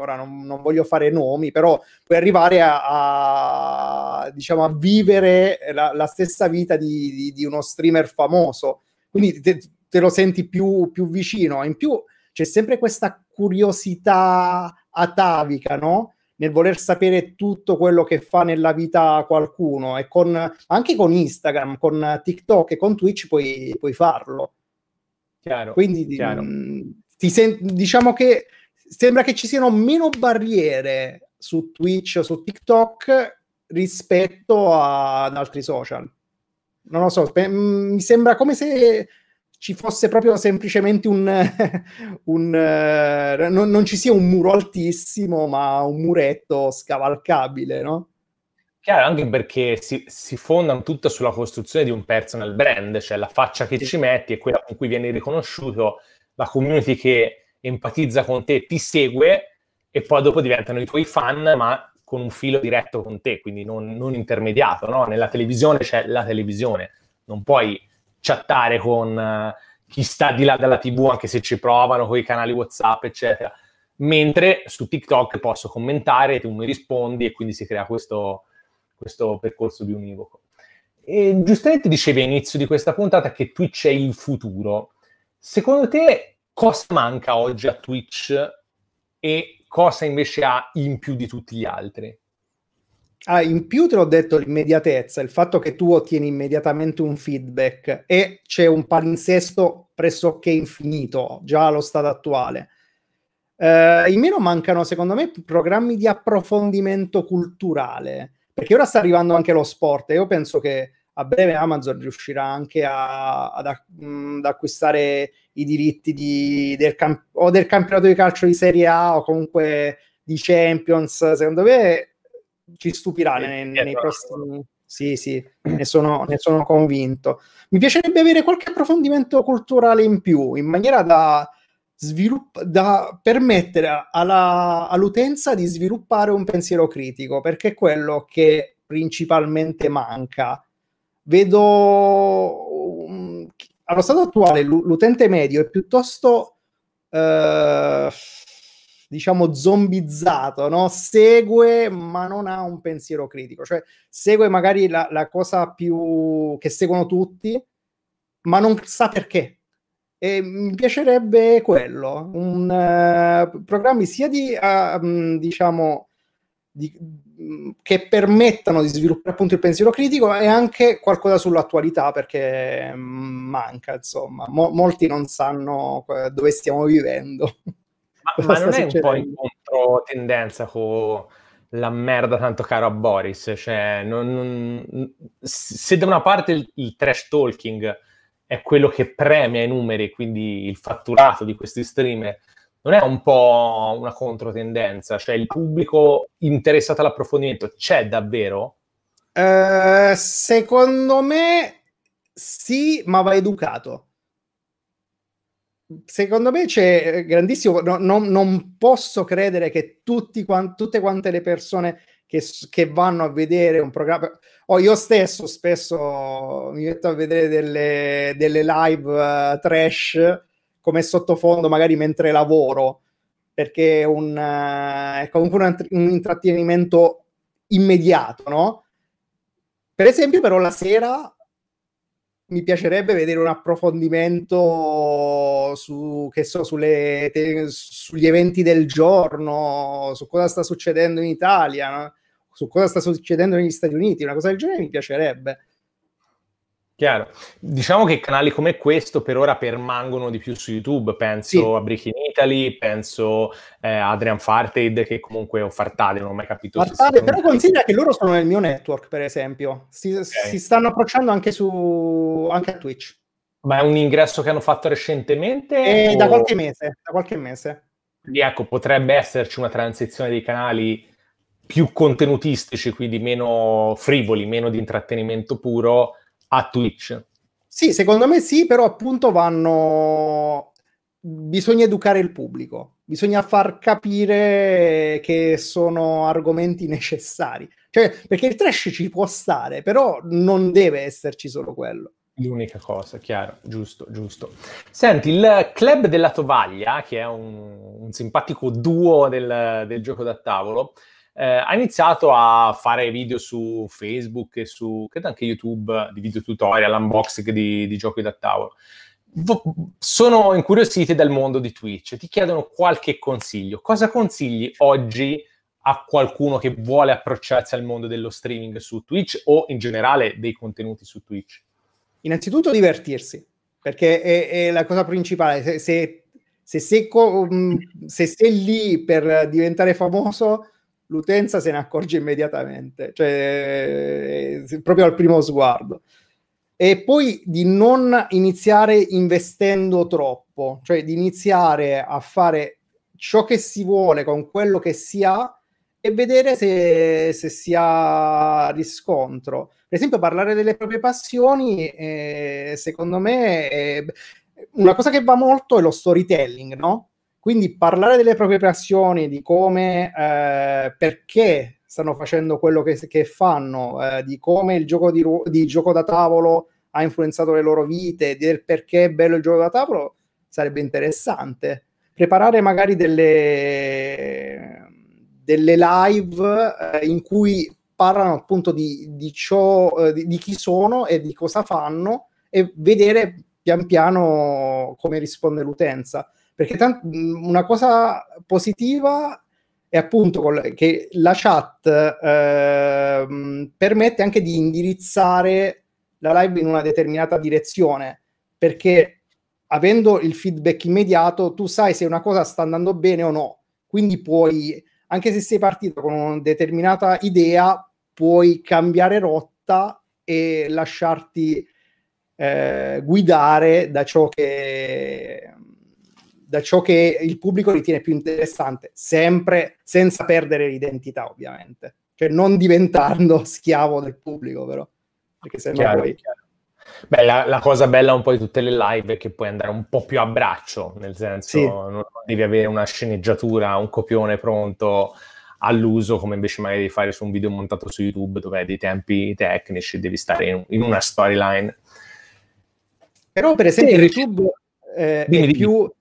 Ora non, non voglio fare nomi, però puoi arrivare a, a diciamo, a vivere la, la stessa vita di, di, di uno streamer famoso. Quindi te, te lo senti più, più vicino. In più c'è sempre questa curiosità atavica, no? nel voler sapere tutto quello che fa nella vita qualcuno e con, anche con Instagram, con TikTok e con Twitch puoi, puoi farlo. Chiaro, Quindi chiaro. Mh, mm, sen- diciamo che sembra che ci siano meno barriere su Twitch o su TikTok rispetto a- ad altri social. Non lo so, pe- mh, mm, mi sembra come se ci fosse proprio semplicemente un, un uh, non, non, ci sia un muro altissimo, ma un muretto scavalcabile, no?
Chiaro, anche perché si, si fondano tutta sulla costruzione di un personal brand, cioè la faccia che sì. ci metti è quella con cui vieni riconosciuto, la community che empatizza con te ti segue e poi dopo diventano i tuoi fan, ma con un filo diretto con te, quindi non, non intermediato, no? Nella televisione c'è la televisione, non puoi chattare con eh, chi sta di là dalla TV, anche se ci provano, con i canali WhatsApp, eccetera. Mentre su TikTok posso commentare, tu mi rispondi e quindi si crea questo, questo percorso più univoco. E giustamente dicevi all'inizio di questa puntata che Twitch è il futuro. Secondo te cosa manca oggi a Twitch e cosa invece ha in più di tutti gli altri?
Ah, in più te l'ho detto l'immediatezza, il fatto che tu ottieni immediatamente un feedback e c'è un palinsesto pressoché infinito già allo stato attuale. Eh, in meno mancano, secondo me, programmi di approfondimento culturale, perché ora sta arrivando anche lo sport e io penso che a breve Amazon riuscirà anche a, ad, ad, acquistare i diritti di, del, camp- del campionato di calcio di Serie A o comunque di Champions. Secondo me ci stupirà nei, nei prossimi... Sì, sì, ne sono, ne sono, convinto. Mi piacerebbe avere qualche approfondimento culturale in più, in maniera da, svilupp- da permettere alla, all'utenza di sviluppare un pensiero critico, perché è quello che principalmente manca. Vedo um, allo stato attuale l'utente medio è piuttosto... Uh, diciamo, zombizzato, no? segue ma non ha un pensiero critico, cioè segue magari la, la cosa più che seguono tutti, ma non sa perché, e mi piacerebbe quello, un, uh, programmi sia di, uh, diciamo, di, mm, che permettano di sviluppare appunto il pensiero critico e anche qualcosa sull'attualità perché mm, manca, insomma, Mo- molti non sanno eh, dove stiamo vivendo.
Ma, ma non è un po' in controtendenza con la merda tanto caro a Boris? Cioè, non, non, se da una parte il, il trash talking è quello che premia i numeri, quindi il fatturato di questi streamer, non è un po' una controtendenza? Cioè, il pubblico interessato all'approfondimento c'è davvero?
Eh, secondo me sì, ma va educato secondo me c'è eh, grandissimo, no, no, non posso credere che tutti, tutte quante le persone che, che, vanno a vedere un programma, oh, io stesso spesso mi metto a vedere delle, delle live uh, trash come sottofondo magari mentre lavoro, perché è, un, uh, è comunque un, un intrattenimento immediato, no? Per esempio, però, la sera mi piacerebbe vedere un approfondimento su, che so, sulle, te, sugli eventi del giorno, su cosa sta succedendo in Italia, no? su cosa sta succedendo negli Stati Uniti, una cosa del genere mi piacerebbe.
Chiaro. Diciamo che canali come questo per ora permangono di più su YouTube. Penso sì. a Breaking Italy, penso eh, a Adrian Farted, che comunque ho Fartade, non ho mai capito. Fartade, però
considera che loro sono nel mio network, per esempio. Si, okay. si stanno approcciando anche, su, anche a Twitch.
Ma è un ingresso che hanno fatto recentemente? Eh, o... Da qualche
mese. Da qualche mese.
Quindi ecco, potrebbe esserci una transizione dei canali più contenutistici, quindi meno frivoli, meno di intrattenimento puro a Twitch.
Sì, secondo me sì, però appunto vanno... Bisogna educare il pubblico, bisogna far capire che sono argomenti necessari. Cioè, perché il trash ci può stare, però non deve esserci solo
quello. L'unica cosa, chiaro, giusto, giusto. Senti, il Club della Tovaglia, che è un, un simpatico duo del, del gioco da tavolo, eh, ha iniziato a fare video su Facebook e su, credo anche YouTube, di video tutorial, unboxing di, di giochi da tavolo. Sono incuriositi dal mondo di Twitch, ti chiedono qualche consiglio. Cosa consigli oggi a qualcuno che vuole approcciarsi al mondo dello streaming su Twitch o in generale dei contenuti su Twitch?
Innanzitutto divertirsi, perché è, è la cosa principale. Se, se, se, se, mm, se sei lì per diventare famoso, l'utenza se ne accorge immediatamente, cioè eh, proprio al primo sguardo. E poi di non iniziare investendo troppo, cioè di iniziare a fare ciò che si vuole con quello che si ha e vedere se, se si ha riscontro. Per esempio, parlare delle proprie passioni, eh, secondo me, è una cosa che va molto è lo storytelling, no? Quindi parlare delle proprie passioni, di come, eh, perché stanno facendo quello che, che fanno, eh, di come il gioco, di, di gioco da tavolo ha influenzato le loro vite, del perché è bello il gioco da tavolo, sarebbe interessante. Preparare magari delle, delle live eh, in cui parlano appunto di, di ciò, eh, di, di chi sono e di cosa fanno e vedere pian piano come risponde l'utenza perché tant- una cosa positiva è appunto che la chat eh, permette anche di indirizzare la live in una determinata direzione, perché avendo il feedback immediato tu sai se una cosa sta andando bene o no, quindi puoi, anche se sei partito con una determinata idea, puoi cambiare rotta e lasciarti eh, guidare da ciò che da ciò che il pubblico ritiene più interessante, sempre senza perdere l'identità, ovviamente. Cioè non diventando schiavo del pubblico, però. Perché se no poi...
Beh, la, la, cosa bella un po' di tutte le live è che puoi andare un po' più a braccio, nel senso sì. non devi avere una sceneggiatura, un copione pronto all'uso come invece magari devi fare su un video montato su YouTube dove hai dei tempi tecnici, devi stare in, in una storyline. Però per esempio sì,
YouTube eh, dimmi, è dimmi. più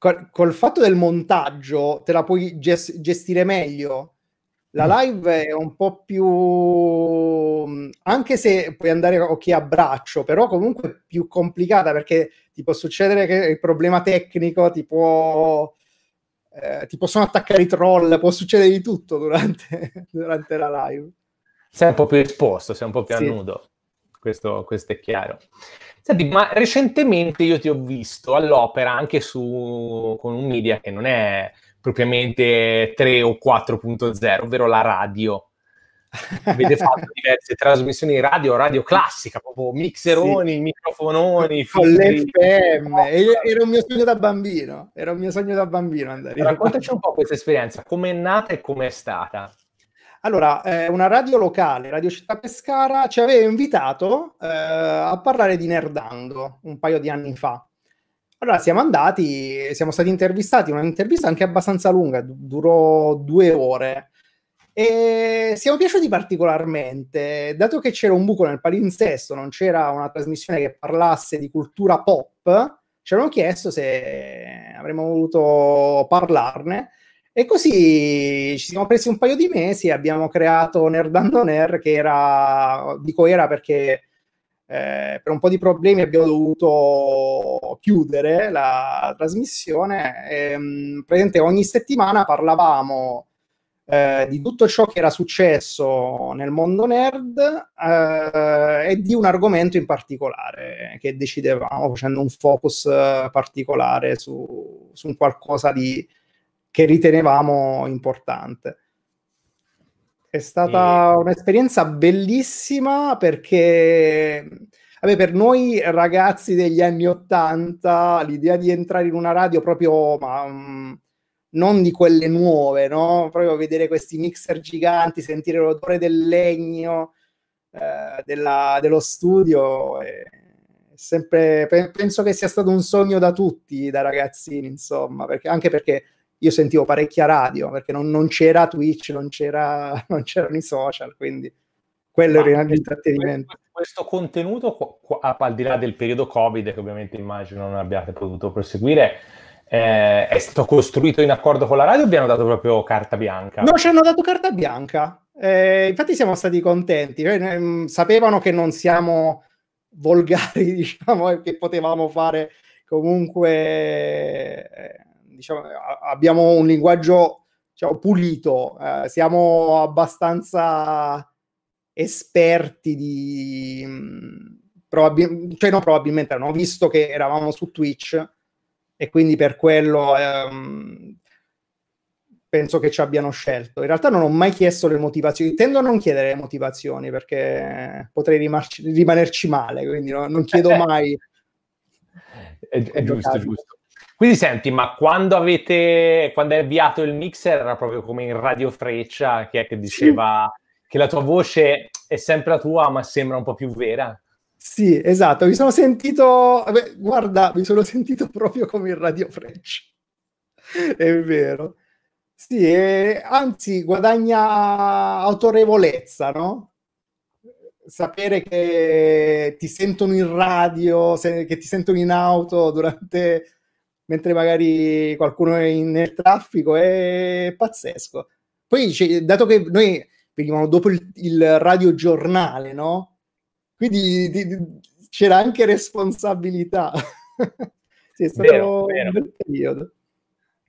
col, col fatto del montaggio te la puoi ges- gestire meglio. La mm. live è un po' più, mm, anche se puoi andare ok a braccio, però comunque più complicata perché ti può succedere che il problema tecnico ti può... Eh, ti possono attaccare i troll, può succedere di tutto durante, durante
la live. Sei un po' più esposto, sei un po' più sì. a nudo questo, questo, è chiaro. Senti, ma recentemente io ti ho visto all'opera anche su, con un media che non è propriamente 3 o 4.0, ovvero la radio. Avete fatto diverse trasmissioni radio, radio classica, proprio mixeroni, sì. microfononi, con l'FM. Era un mio sogno da bambino. Era un mio sogno da bambino andare. Raccontaci un po' questa esperienza, com'è nata e com'è stata.
Allora, eh, una radio locale, Radio Città Pescara, ci aveva invitato eh, a parlare di Nerdando un paio di anni fa. Allora siamo andati, siamo stati intervistati, un'intervista anche abbastanza lunga, durò due ore. E siamo piaciuti particolarmente, dato che c'era un buco nel palinsesto, non c'era una trasmissione che parlasse di cultura pop, ci hanno chiesto se avremmo voluto parlarne e così ci siamo presi un paio di mesi e abbiamo creato Nerdando Nerd, che era, dico era perché eh, per un po' di problemi abbiamo dovuto chiudere la trasmissione. E, ehm, praticamente ogni settimana parlavamo eh, di tutto ciò che era successo nel mondo nerd eh, e di un argomento in particolare che decidevamo facendo un focus eh, particolare su, su qualcosa di che ritenevamo importante. È stata e... Mm. un'esperienza bellissima perché Vabbè, per noi ragazzi degli anni Ottanta, l'idea di entrare in una radio proprio, ma um, non di quelle nuove, no? Proprio vedere questi mixer giganti, sentire l'odore del legno, eh, della, dello studio, eh, sempre, penso che sia stato un sogno da tutti, da ragazzini, insomma, perché, anche perché io sentivo parecchia radio perché non, non c'era Twitch, non, c'era, non, c'erano i social, quindi quello era l'intrattenimento.
Questo, questo contenuto, al di là del periodo Covid, che ovviamente immagino non abbiate potuto proseguire, eh, è stato costruito in accordo con la radio o vi hanno dato proprio carta bianca? No,
ci hanno dato carta bianca. Eh, infatti siamo stati contenti, cioè, eh, mm, sapevano che non siamo volgari, diciamo, e che potevamo fare comunque eh, diciamo, abbiamo un linguaggio diciamo, pulito, eh, siamo abbastanza esperti di... Mm, Probabil- cioè no, probabilmente hanno visto che eravamo su Twitch e quindi per quello ehm, penso che ci abbiano scelto. In realtà non ho mai chiesto le motivazioni, tendo a non chiedere le motivazioni perché potrei rimarci, rimanerci male, quindi no, non chiedo eh, eh. mai.
è, è giusto, giusto. Quindi senti, ma quando avete, quando hai avviato il mixer era proprio come in Radio Freccia che, è, che diceva sì. che la tua voce è sempre la tua ma sembra un po' più vera?
Sì, esatto, mi sono sentito, beh, guarda, mi sono sentito proprio come in Radio Freccia, è vero. Sì, e, anzi guadagna autorevolezza, no? sapere che ti sentono in radio, se, che ti sentono in auto durante mentre magari qualcuno è in, nel traffico, è pazzesco. Poi, cioè, dato che noi venivamo dopo il, il radiogiornale, no? Quindi di, di, c'era anche responsabilità. sì, è stato vero, vero. bel periodo.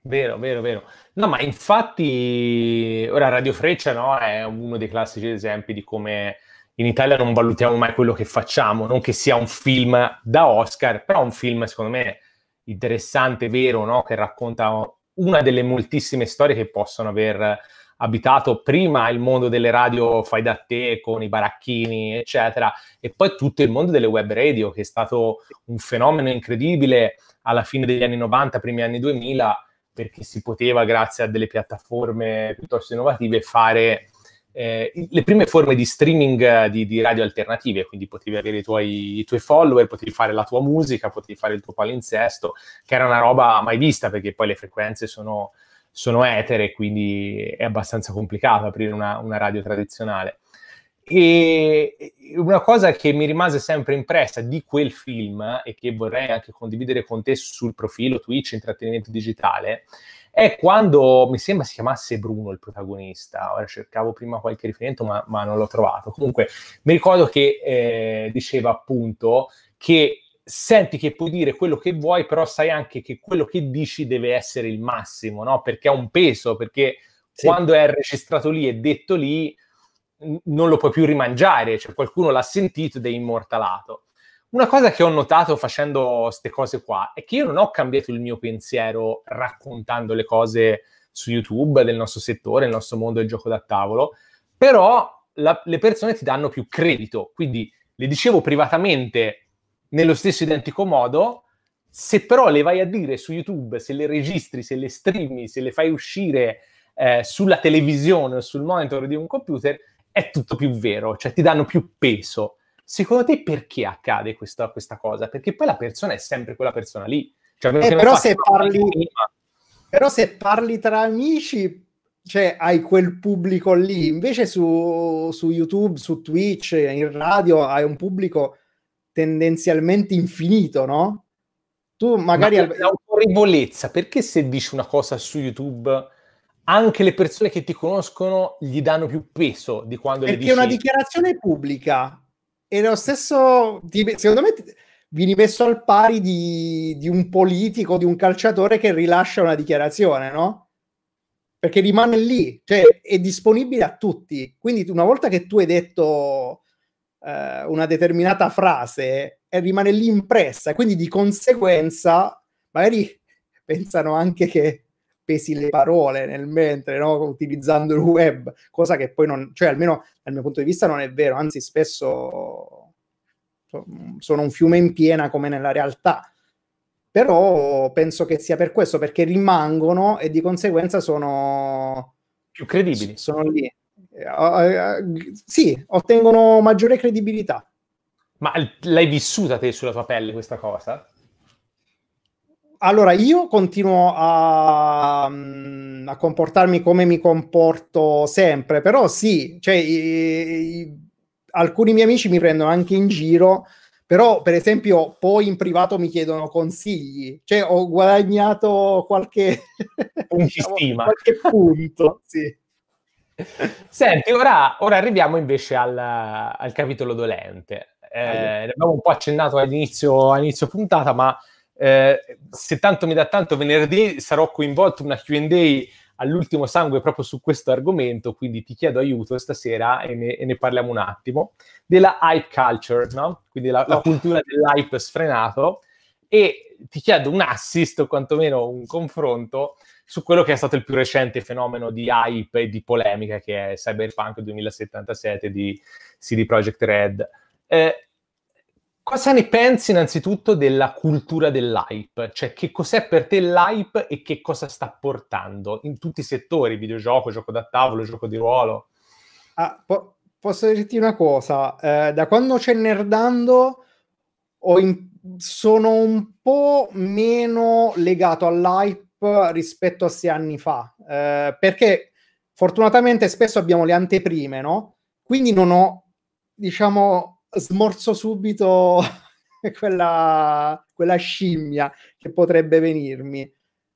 Vero, vero, vero. No, ma infatti, ora Radio Freccia no, è uno dei classici esempi di come in Italia non valutiamo mai quello che facciamo, non che sia un film da Oscar, però un film, secondo me, interessante, vero, no? che racconta una delle moltissime storie che possono aver abitato prima il mondo delle radio fai da te con i baracchini, eccetera, e poi tutto il mondo delle web radio, che è stato un fenomeno incredibile alla fine degli anni 90, primi anni 2000, perché si poteva, grazie a delle piattaforme piuttosto innovative, fare eh, le prime forme di streaming eh, di, di radio alternative, quindi potevi avere i tuoi, i tuoi, follower, potevi fare la tua musica, potevi fare il tuo palinsesto, che era una roba mai vista perché poi le frequenze sono, sono etere, quindi è abbastanza complicato aprire una, una radio tradizionale. E una cosa che mi rimase sempre impressa di quel film eh, e che vorrei anche condividere con te sul profilo Twitch Intrattenimento Digitale è quando mi sembra si chiamasse Bruno il protagonista. Ora cercavo prima qualche riferimento, ma, ma non l'ho trovato. Comunque mi ricordo che eh, diceva appunto che senti che puoi dire quello che vuoi, però sai anche che quello che dici deve essere il massimo, no? Perché ha un peso, perché sì. quando è registrato lì e detto lì, n- non lo puoi più rimangiare, cioè qualcuno l'ha sentito ed è immortalato. Una cosa che ho notato facendo queste cose qua è che io non ho cambiato il mio pensiero raccontando le cose su YouTube del nostro settore, del nostro mondo del gioco da tavolo, però la, le persone ti danno più credito, quindi le dicevo privatamente nello stesso identico modo, se però le vai a dire su YouTube, se le registri, se le streami, se le fai uscire eh, sulla televisione o sul monitor di un computer, è tutto più vero, cioè ti danno più peso. Secondo te perché accade questa, questa cosa? Perché poi la persona è sempre quella persona lì. Cioè, eh, però, se parli,
però se parli tra amici cioè hai quel pubblico lì, invece su, su, YouTube, su Twitch, in radio hai un pubblico tendenzialmente infinito, no? Tu magari... Ma per
l'autorevolezza, perché se dici una cosa su YouTube anche le persone che ti conoscono gli danno più peso di quando Perché le dici... Perché è una dichiarazione pubblica, e lo stesso, secondo me
vieni messo al pari di, di, un politico, di un calciatore che rilascia una dichiarazione, no? Perché rimane lì, cioè è disponibile a tutti. Quindi una volta che tu hai detto eh, una determinata frase, eh, rimane lì impressa, quindi di conseguenza magari pensano anche che pesi le parole nel mentre, no? utilizzando il web, cosa che poi non, cioè almeno dal mio punto di vista non è vero, anzi spesso mm, sono un fiume in piena come nella realtà. Però penso che sia per questo, perché rimangono e di conseguenza sono più credibili. Sono lì. Eh, eh, eh, sì, ottengono maggiore credibilità.
Ma l'hai vissuta te sulla tua pelle questa cosa?
Allora, io continuo a, mm, a, comportarmi come mi comporto sempre, però sì, cioè, i, i, alcuni miei amici mi prendono anche in giro, però per esempio poi in privato mi chiedono consigli, cioè ho guadagnato qualche,
diciamo, qualche punto. sì. Senti, ora, ora, arriviamo invece al, al capitolo dolente. Eh, ne abbiamo un po' accennato all'inizio, all'inizio puntata, ma eh, se tanto mi dà tanto, venerdì sarò coinvolto in una QA all'ultimo sangue proprio su questo argomento, quindi ti chiedo aiuto stasera e ne, e ne parliamo un attimo, della hype culture, no? quindi la, la cultura dell'hype sfrenato, e ti chiedo un assist o quantomeno un confronto su quello che è stato il più recente fenomeno di hype e di polemica che è Cyberpunk 2077 di CD Projekt Red. Eh, Cosa ne pensi innanzitutto della cultura dell'hype? Cioè che cos'è per te l'hype e che cosa sta portando in tutti i settori, videogioco, gioco da tavolo, gioco di ruolo?
Ah, po- posso dirti una cosa, eh, da quando c'è Nerdando in- sono un po' meno legato all'hype rispetto a sei anni fa, eh, perché fortunatamente spesso abbiamo le anteprime, no? Quindi non ho, diciamo, smorzo subito quella, quella, scimmia che potrebbe venirmi.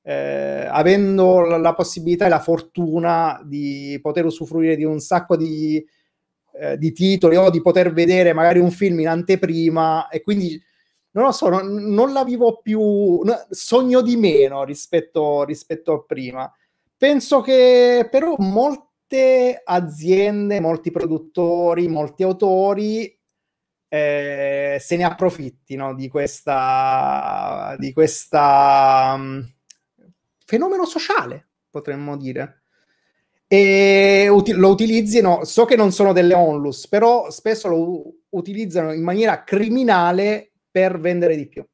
Eh, avendo la, possibilità e la fortuna di poter usufruire di un sacco di, eh, di titoli o di poter vedere magari un film in anteprima e quindi non lo so, non, non la vivo più, sogno di meno rispetto, rispetto a prima. Penso che però molte aziende, molti produttori, molti autori eh, se ne approfittino di questa, di questa um, fenomeno sociale, potremmo dire e uti- lo utilizzino. So che non sono delle onlus, però spesso lo u- utilizzano in maniera criminale per vendere di più.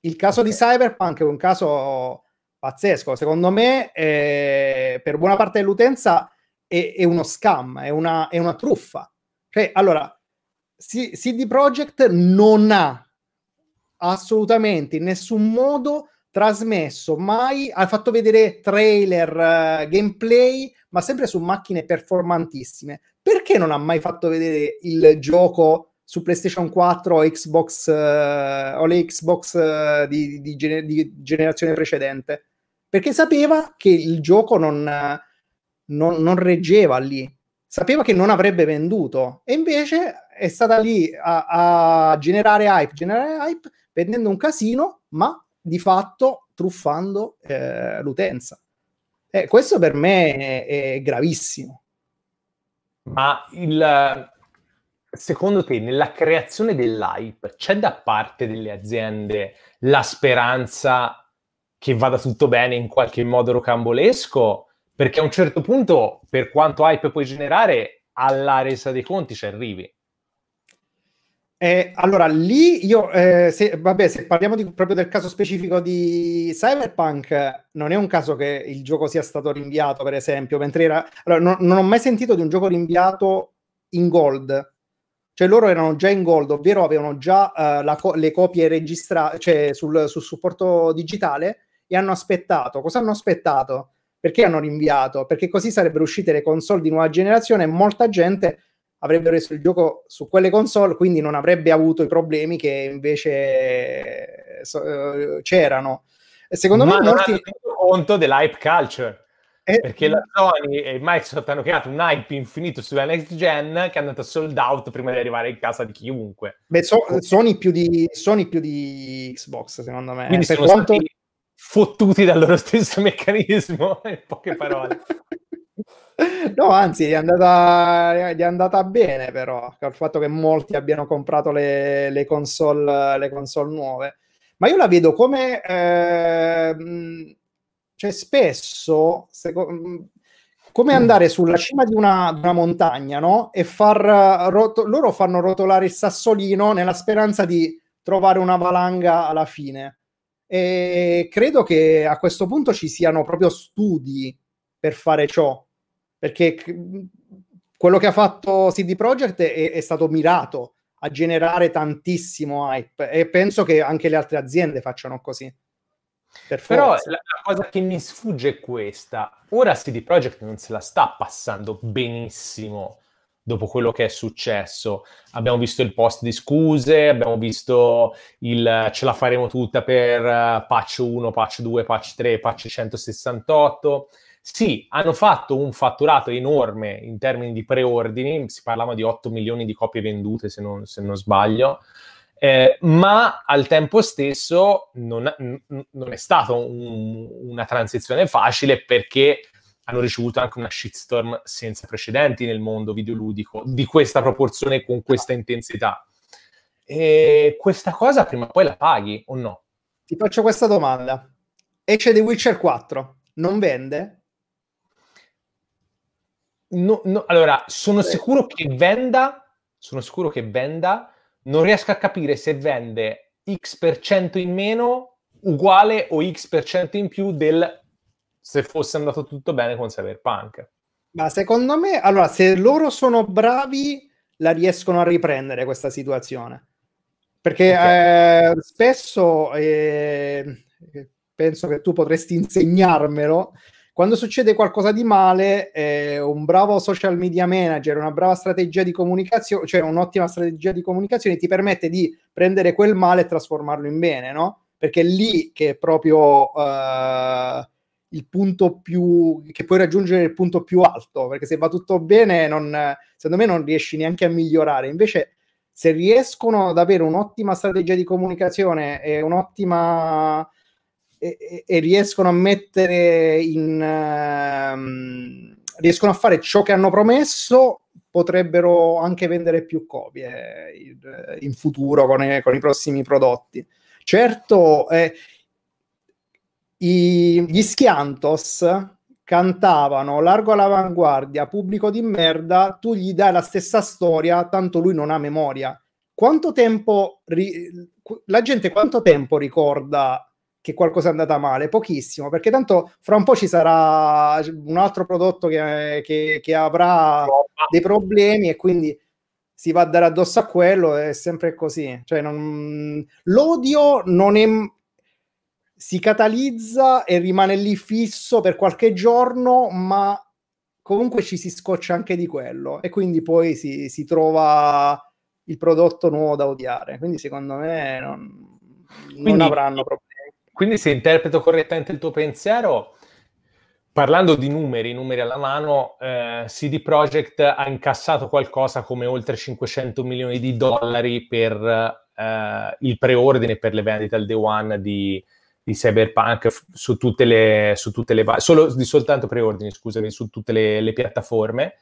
Il caso okay. di Cyberpunk è un caso pazzesco. Secondo me, eh, per buona parte dell'utenza è, è uno scam, è una, è una truffa. Cioè, allora, CD Projekt non ha assolutamente in nessun modo trasmesso mai, ha fatto vedere trailer, uh, gameplay, ma sempre su macchine performantissime. Perché non ha mai fatto vedere il gioco su PlayStation 4 o Xbox uh, o le Xbox uh, di, di, gener- di, generazione precedente? Perché sapeva che il gioco non, non, non reggeva lì, sapeva che non avrebbe venduto e invece è stata lì a, a generare hype, generare hype, vendendo un casino, ma di fatto truffando eh, l'utenza. Eh, questo per me è, è gravissimo.
Ma il, secondo te nella creazione dell'hype c'è da parte delle aziende la speranza che vada tutto bene in qualche modo rocambolesco? Perché a un certo punto, per quanto hype puoi generare, alla resa dei conti ci arrivi.
Eh, allora, lì io, eh, se, vabbè, se parliamo di, proprio del caso specifico di Cyberpunk, non è un caso che il gioco sia stato rinviato, per esempio, mentre era... Allora, no, non ho mai sentito di un gioco rinviato in gold. Cioè loro erano già in gold, ovvero avevano già uh, co- le copie registrate, cioè sul, sul supporto digitale e hanno aspettato. Cosa hanno aspettato? Perché hanno rinviato? Perché così sarebbero uscite le console di nuova generazione e molta gente avrebbe reso il gioco su quelle console, quindi non avrebbe avuto i problemi che invece eh, so, eh, c'erano. secondo Ma me non molti... hanno tenuto conto
dell'hype culture. Eh, perché la Sony e Microsoft hanno creato un hype infinito sulla next gen che è andata sold out prima di arrivare in casa di chiunque.
Beh, so, Sony, più di, Sony più di Xbox, secondo me. Quindi eh, per sono quanto... fottuti dal loro stesso
meccanismo, in poche parole.
No, anzi, è andata, è andata bene però, il fatto che molti abbiano comprato le, le, console, le console, nuove. Ma io la vedo come... Eh, cioè spesso, secondo, come mm. andare sulla cima di una, di una montagna, no? E far roto- loro fanno rotolare il sassolino nella speranza di trovare una valanga alla fine. E credo che a questo punto ci siano proprio studi per fare ciò perché quello che ha fatto CD Projekt è, è stato mirato a generare tantissimo hype e penso che anche le altre aziende facciano così.
Per Però la, la, cosa che mi sfugge è questa. Ora CD Projekt non se la sta passando benissimo dopo quello che è successo. Abbiamo visto il post di scuse, abbiamo visto il ce la faremo tutta per eh, patch 1, patch 2, patch 3, patch 168. Sì, hanno fatto un fatturato enorme in termini di preordini, si parlava di 8 milioni di copie vendute se non, se non sbaglio, eh, ma al tempo stesso non, non è stata un, una transizione facile perché hanno ricevuto anche una shitstorm senza precedenti nel mondo videoludico di questa proporzione con questa intensità. E questa cosa prima o poi la paghi o no? Ti faccio questa domanda. Esce The Witcher 4, non vende? No, no, allora, sono sicuro che venda, sono sicuro che venda, non riesco a capire se vende X% per cento in meno uguale o X% per cento in più del se fosse andato tutto bene con Cyberpunk.
Ma secondo me, allora, se loro sono bravi, la riescono a riprendere questa situazione. Perché okay. eh, spesso, eh, penso che tu potresti insegnarmelo, quando succede qualcosa di male, eh, un bravo social media manager, una brava strategia di comunicazione, cioè un'ottima strategia di comunicazione ti permette di prendere quel male e trasformarlo in bene, no? Perché è lì che è proprio eh, il punto più che puoi raggiungere il punto più alto, perché se va tutto bene, non, secondo me non riesci neanche a migliorare. Invece se riescono ad avere un'ottima strategia di comunicazione e un'ottima e, e riescono a mettere in... Um, riescono a fare ciò che hanno promesso, potrebbero anche vendere più copie eh, in, eh, in futuro con i, eh, con i, prossimi prodotti. Certo, eh, i, gli Schiantos cantavano largo all'avanguardia, pubblico di merda, tu gli dai la stessa storia, tanto lui non ha memoria. Quanto tempo ri- la gente quanto tempo ricorda che qualcosa è andata male, pochissimo, perché tanto fra un po' ci sarà un altro prodotto che, che, che avrà dei problemi e quindi si va a dare addosso a quello, è sempre così. Cioè, non... l'odio non è... si catalizza e rimane lì fisso per qualche giorno, ma comunque ci si scoccia anche di quello e quindi poi si, si trova il prodotto nuovo da odiare. Quindi secondo me
non, quindi, non avranno problemi. Quindi se interpreto correttamente il tuo pensiero, parlando di numeri, numeri alla mano, eh, CD Projekt ha incassato qualcosa come oltre 500 milioni di dollari per eh, il preordine per le vendite al day one di, di Cyberpunk su tutte le, su tutte le, solo, di soltanto preordini, scusami, su tutte le, le piattaforme.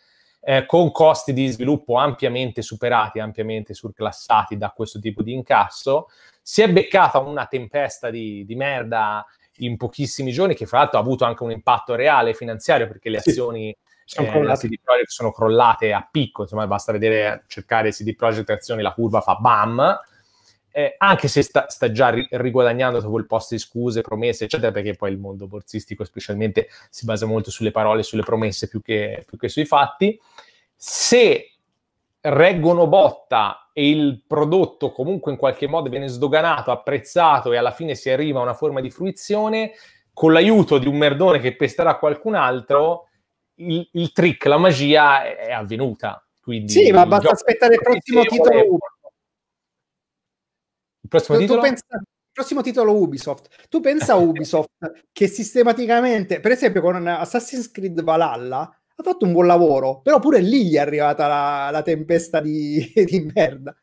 Eh, con costi di sviluppo ampiamente superati, ampiamente surclassati da questo tipo di incasso, si è beccata una tempesta di, di merda in pochissimi giorni, che fra l'altro ha avuto anche un impatto reale finanziario perché le azioni sono eh, crollate. CD Projekt sono crollate a picco, insomma basta vedere, cercare CD Projekt azioni, la curva fa bam, eh, anche se sta, sta già ri- riguadagnando dopo il post di scuse, promesse, eccetera, perché poi il mondo borsistico specialmente si basa molto sulle parole, sulle promesse più che, più che sui fatti. Se reggono botta e il prodotto comunque in qualche modo viene sdoganato, apprezzato e alla fine si arriva a una forma di fruizione, con l'aiuto di un merdone che pesterà qualcun altro, il, il trick, la magia è, è avvenuta. Quindi sì, ma basta aspettare il prossimo titolo. È... Il
prossimo tu, titolo? Tu pensa, il prossimo titolo Ubisoft. Tu pensa a Ubisoft che sistematicamente, per esempio con Assassin's Creed Valhalla, ha fatto un buon lavoro, però pure lì gli è arrivata la, la tempesta di, di, merda.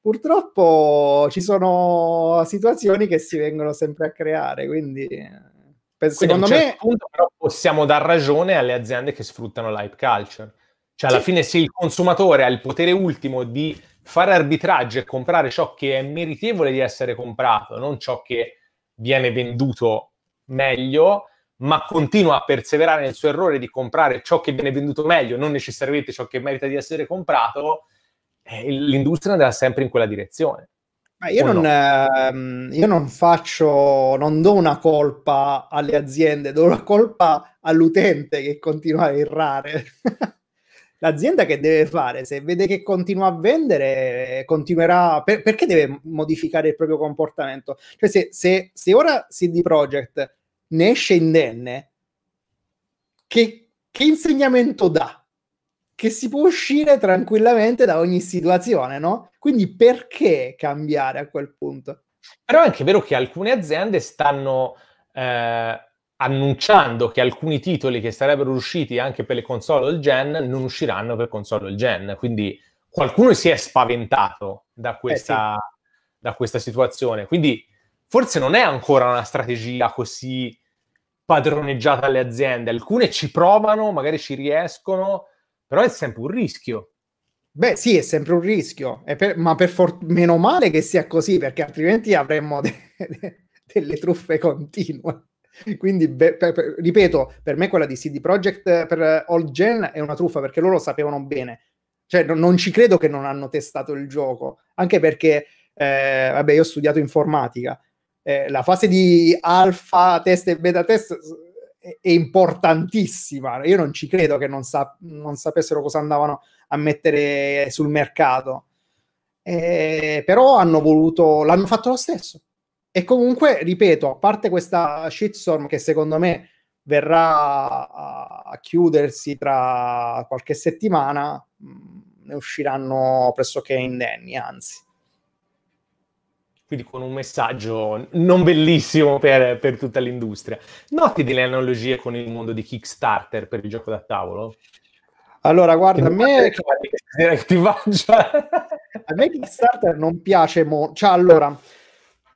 Purtroppo ci sono situazioni che si vengono sempre a creare, quindi, eh,
quindi secondo certo me... Punto, però possiamo dar ragione alle aziende che sfruttano l'hype culture. Cioè alla sì. fine se il consumatore ha il potere ultimo di fare arbitraggio e comprare ciò che è meritevole di essere comprato, non ciò che viene venduto meglio, ma continua a perseverare nel suo errore di comprare ciò che viene venduto meglio, non necessariamente ciò che merita di essere comprato, eh, l'industria andrà sempre in quella direzione.
Ma io, non, no? ehm, io non faccio, non do una colpa alle aziende, do una colpa all'utente che continua a errare. L'azienda che deve fare? Se vede che continua a vendere, continuerà. Per, perché deve modificare il proprio comportamento? Cioè, se, se, se ora CD Projekt ne esce indenne, che, che insegnamento dà? Che si può uscire tranquillamente da ogni situazione, no? Quindi perché cambiare a quel punto?
Però è anche vero che alcune aziende stanno eh, annunciando che alcuni titoli che sarebbero usciti anche per le console del gen non usciranno per console del gen. Quindi qualcuno si è spaventato da questa, eh sì. da questa situazione. Quindi forse non è ancora una strategia così padroneggiata alle aziende. Alcune ci provano, magari ci riescono, però è sempre un rischio. Beh, sì, è sempre un rischio, per, ma per for- meno male che sia così, perché
altrimenti avremmo de- de- delle truffe continue. Quindi, be- per, per, ripeto, per me quella di CD Projekt per Old Gen è una truffa perché loro lo sapevano bene. Cioè, no, non ci credo che non hanno testato il gioco, anche perché, eh, vabbè, io ho studiato informatica, eh, la fase di alfa test e beta test è importantissima. Io non ci credo che non, sa- non sapessero cosa andavano a mettere sul mercato. Eh, però hanno voluto, l'hanno fatto lo stesso. E comunque, ripeto, a parte questa shitstorm che secondo me verrà a, a chiudersi tra qualche settimana, mh, mm, ne usciranno pressoché indenni, anzi
quindi con un messaggio non bellissimo per, per tutta l'industria. Noti delle analogie con il mondo di Kickstarter per il gioco da tavolo? Allora, guarda, a me... a
me Kickstarter non piace molto. Cioè, allora,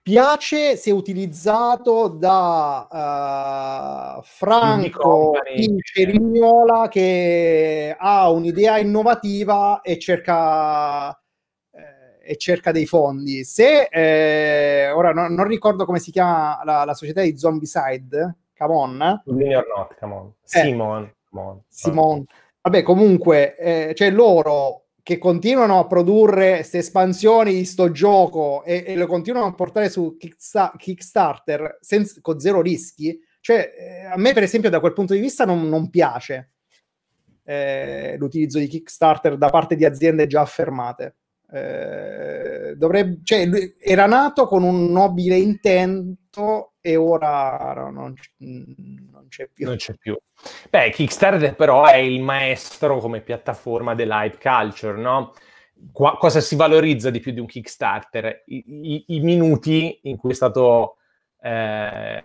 piace se utilizzato da uh, Franco Pincerignola che ha un'idea innovativa e cerca e cerca dei fondi. Se, eh, ora no, non ricordo come si chiama la, la società di Zombieside, come on. come
on. Eh. Simon. Eh, come on.
Simon. Vabbè, comunque, eh, cioè loro che continuano a produrre queste espansioni di sto gioco e, e, lo continuano a portare su Kickstarter senza, con zero rischi, cioè eh, a me per esempio da quel punto di vista non, non piace eh, l'utilizzo di Kickstarter da parte di aziende già affermate. Eh, dovrebbe, cioè, era nato con un nobile intento e ora non, non, c'è
più. Non c'è più. Beh, Kickstarter però è il maestro come piattaforma dell'hype culture, no? Qua, cosa si valorizza di più di un Kickstarter? I, i, i minuti in cui è stato eh,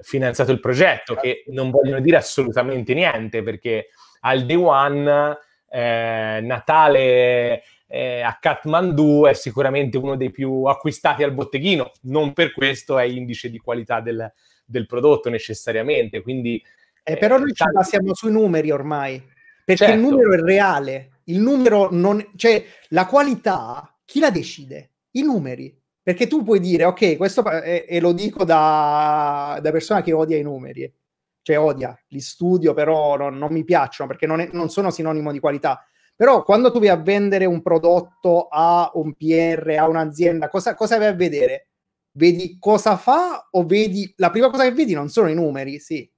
finanziato il progetto, che non vogliono dire assolutamente niente, perché al day one... Eh, Natale eh, a Kathmandu è sicuramente uno dei più acquistati al botteghino, non per questo è indice di qualità del, del prodotto necessariamente. Quindi,
eh, però noi tanti... ci basiamo sui numeri ormai, perché certo. il numero è reale, il numero non... cioè la qualità, chi la decide? I numeri. Perché tu puoi dire, ok, questo, e, e lo dico da, da persona che odia i numeri, cioè odia, li studio, però non, non mi piacciono perché non, è, non sono sinonimo di qualità però quando tu vai a vendere un prodotto a un PR, a un'azienda, cosa, cosa vai a vedere? Vedi cosa fa o vedi... La prima cosa che vedi non sono i numeri, sì.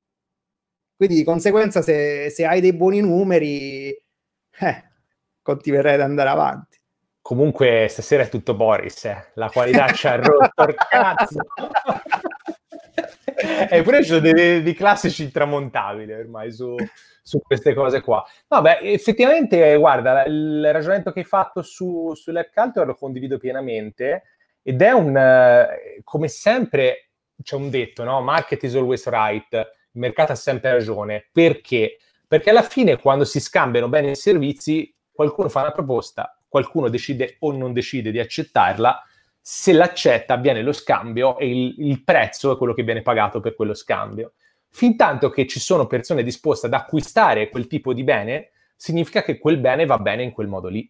Quindi di conseguenza se, se hai dei buoni numeri, eh,
continuerai ad andare avanti. Comunque stasera è tutto Boris, eh? la qualità ci ha rotto il cazzo. Eppure eh, ci sono dei, dei, classici intramontabili ormai su, su, queste cose qua. No, beh, effettivamente, guarda, il ragionamento che hai fatto su, sull'app culture lo condivido pienamente ed è un, eh, come sempre, c'è un detto, no? Market is always right, il mercato ha sempre ragione. Perché? Perché alla fine quando si scambiano bene i servizi, qualcuno fa una proposta, qualcuno decide o non decide di accettarla se l'accetta avviene lo scambio e il, il prezzo è quello che viene pagato per quello scambio. Fintanto che ci sono persone disposte ad acquistare quel tipo di bene, significa che quel bene va bene in quel modo lì.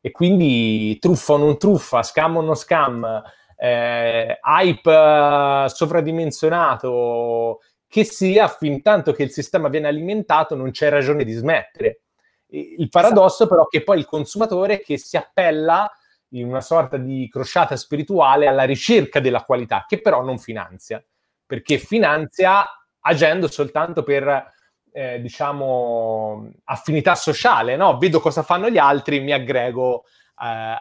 E quindi truffa o non truffa, scam o non scam, eh, hype eh, sovradimensionato, che sia, fin tanto che il sistema viene alimentato, non c'è ragione di smettere. Il paradosso esatto. però è che poi il consumatore che si appella in una sorta di crociata spirituale alla ricerca della qualità, che però non finanzia, perché finanzia agendo soltanto per, eh, diciamo, affinità sociale, no? Vedo cosa fanno gli altri, mi aggrego eh,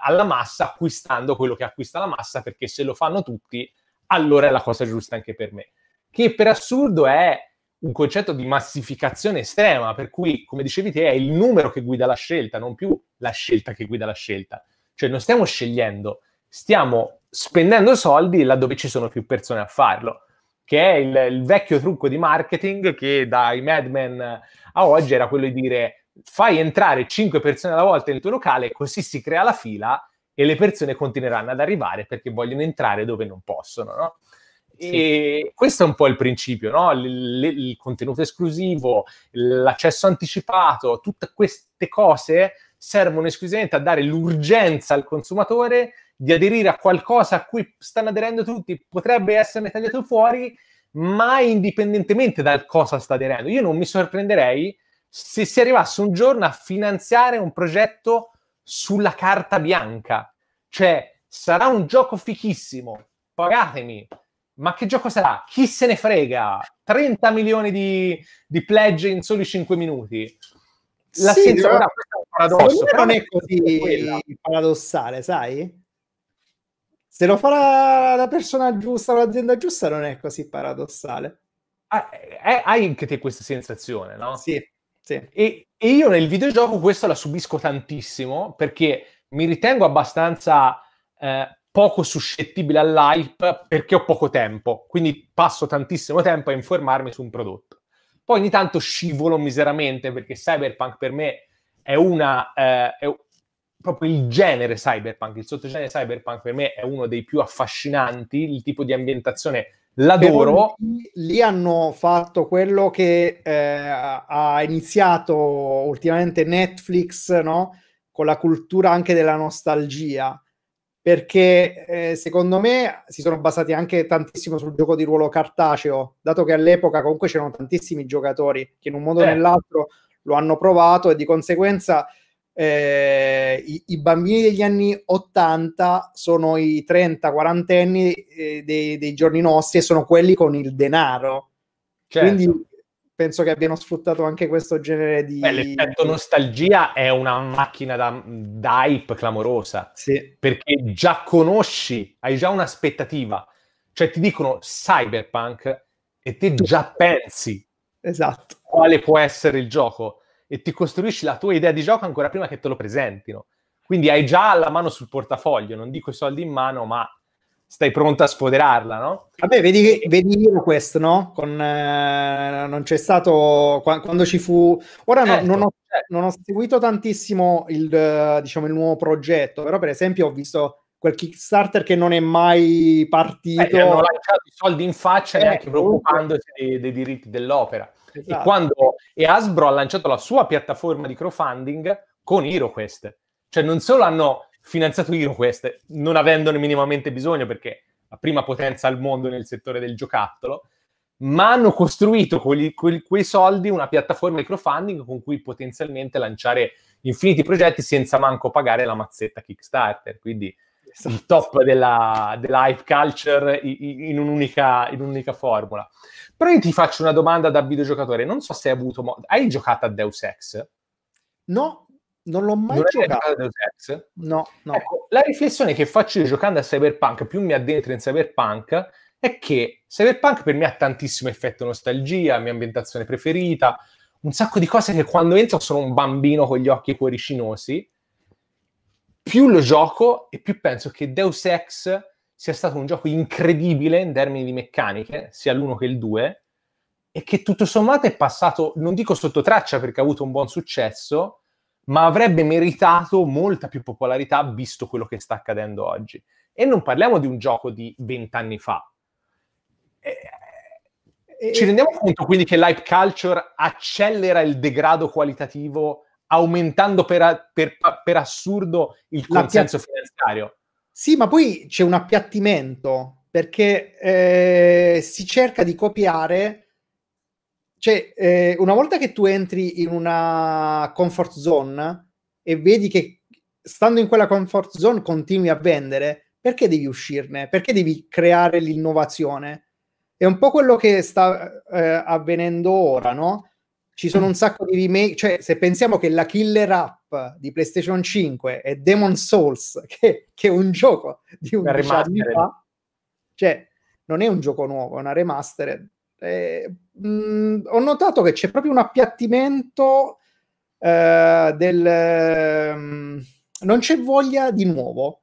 alla massa acquistando quello che acquista la massa, perché se lo fanno tutti, allora è la cosa giusta anche per me. Che per assurdo è un concetto di massificazione estrema, per cui, come dicevi te, è il numero che guida la scelta, non più la scelta che guida la scelta. Cioè non stiamo scegliendo, stiamo spendendo soldi laddove ci sono più persone a farlo, che è il, il vecchio trucco di marketing che dai Mad Men a oggi era quello di dire fai entrare 5 persone alla volta nel tuo locale, così si crea la fila e le persone continueranno ad arrivare perché vogliono entrare dove non possono, no? E questo è un po' il principio, no? il, il, contenuto esclusivo, l'accesso anticipato, tutte queste cose servono esclusivamente a dare l'urgenza al consumatore di aderire a qualcosa a cui stanno aderendo tutti. Potrebbe esserne tagliato fuori, ma indipendentemente dal cosa sta aderendo. Io non mi sorprenderei se si arrivasse un giorno a finanziare un progetto sulla carta bianca. Cioè, sarà un gioco fichissimo, pagatemi, ma che gioco sarà? Chi se ne frega? 30 milioni di, di pledge in soli 5 minuti la sì, paradosso, non è
così paradossale, sai?
Se lo fa la,
la persona giusta, l'azienda giusta, non è così paradossale.
Ah, è, eh, eh, hai anche te questa sensazione, no? Sì, sì. E, e io nel videogioco questa la subisco tantissimo perché mi ritengo abbastanza eh, poco suscettibile all'hype perché ho poco tempo, quindi passo tantissimo tempo a informarmi su un prodotto. Poi ogni tanto scivolo miseramente perché cyberpunk per me è una... Eh, è proprio il genere cyberpunk, il sottogenere cyberpunk per me è uno dei più affascinanti, il tipo di ambientazione l'adoro.
Lì, lì hanno fatto quello che eh, ha iniziato ultimamente Netflix, no? Con la cultura anche della nostalgia perché eh, secondo me si sono basati anche tantissimo sul gioco di ruolo cartaceo, dato che all'epoca comunque c'erano tantissimi giocatori che in un modo o nell'altro lo hanno provato e di conseguenza eh, i, i, bambini degli anni 80 sono i 30-40 anni eh, dei, dei, giorni nostri e sono quelli con il denaro. Certo. Quindi penso che abbiano sfruttato anche questo genere di... Beh, l'effetto
nostalgia è una macchina da, da hype clamorosa, sì. perché già conosci, hai già un'aspettativa, cioè ti dicono cyberpunk e te già pensi esatto. quale può essere il gioco e ti costruisci la tua idea di gioco ancora prima che te lo presentino. Quindi hai già la mano sul portafoglio, non dico i soldi in mano, ma stai pronta a sfoderarla, no? Vabbè, vedi, vedi Iroquest, no? Con, eh, non
c'è stato... Quando ci fu... Ora no, certo, non, ho, certo. non, ho, seguito tantissimo il, eh, diciamo, il nuovo progetto, però per esempio ho visto quel Kickstarter che non è mai
partito. Eh, hanno lanciato i soldi in faccia eh, neanche preoccupandosi dei, dei diritti dell'opera. Esatto. E quando e Hasbro ha lanciato la sua piattaforma di crowdfunding con HeroQuest, cioè non solo hanno finanziato HeroQuest, non avendone minimamente bisogno perché la prima potenza al mondo nel settore del giocattolo, ma hanno costruito con, gli, quei soldi una piattaforma di crowdfunding con cui potenzialmente lanciare infiniti progetti senza manco pagare la mazzetta Kickstarter. Quindi esatto. il top della, della hype culture in un'unica, in un'unica, formula. Però io ti faccio una domanda da videogiocatore. Non so se hai avuto... Mo- hai giocato a Deus Ex? No,
non l'ho mai non giocato.
Deus Ex? No, no. Ecco, la riflessione che faccio io giocando a Cyberpunk, più mi addentro in Cyberpunk, è che Cyberpunk per me ha tantissimo effetto nostalgia, mia ambientazione preferita, un sacco di cose che quando entro sono un bambino con gli occhi cuoricinosi. Più lo gioco e più penso che Deus Ex sia stato un gioco incredibile in termini di meccaniche, sia l'uno che il due, e che tutto sommato è passato, non dico sotto traccia perché ha avuto un buon successo, ma avrebbe meritato molta più popolarità visto quello che sta accadendo oggi. E non parliamo di un gioco di vent'anni fa. Ci rendiamo conto quindi che l'hype culture accelera il degrado qualitativo aumentando per, per, per assurdo il consenso pia- finanziario. Sì, ma poi c'è un appiattimento
perché eh, si cerca di copiare cioè, eh, una volta che tu entri in una comfort zone e vedi che stando in quella comfort zone continui a vendere, perché devi uscirne? Perché devi creare l'innovazione? È un po' quello che sta eh, avvenendo ora, no? Ci sono un sacco di remake, cioè se pensiamo che la killer app di PlayStation 5 è Demon Souls, che, che è un gioco di un anni fa, cioè non è un gioco nuovo, è una remastered mh, eh, mm, ho notato che c'è proprio un appiattimento eh, del... Mh, mm, non c'è voglia di nuovo.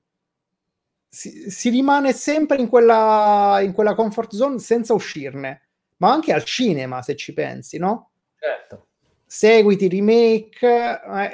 Si, si rimane sempre in quella, in quella comfort zone senza uscirne, ma anche al cinema, se ci pensi, no? Certo seguiti, remake, eh,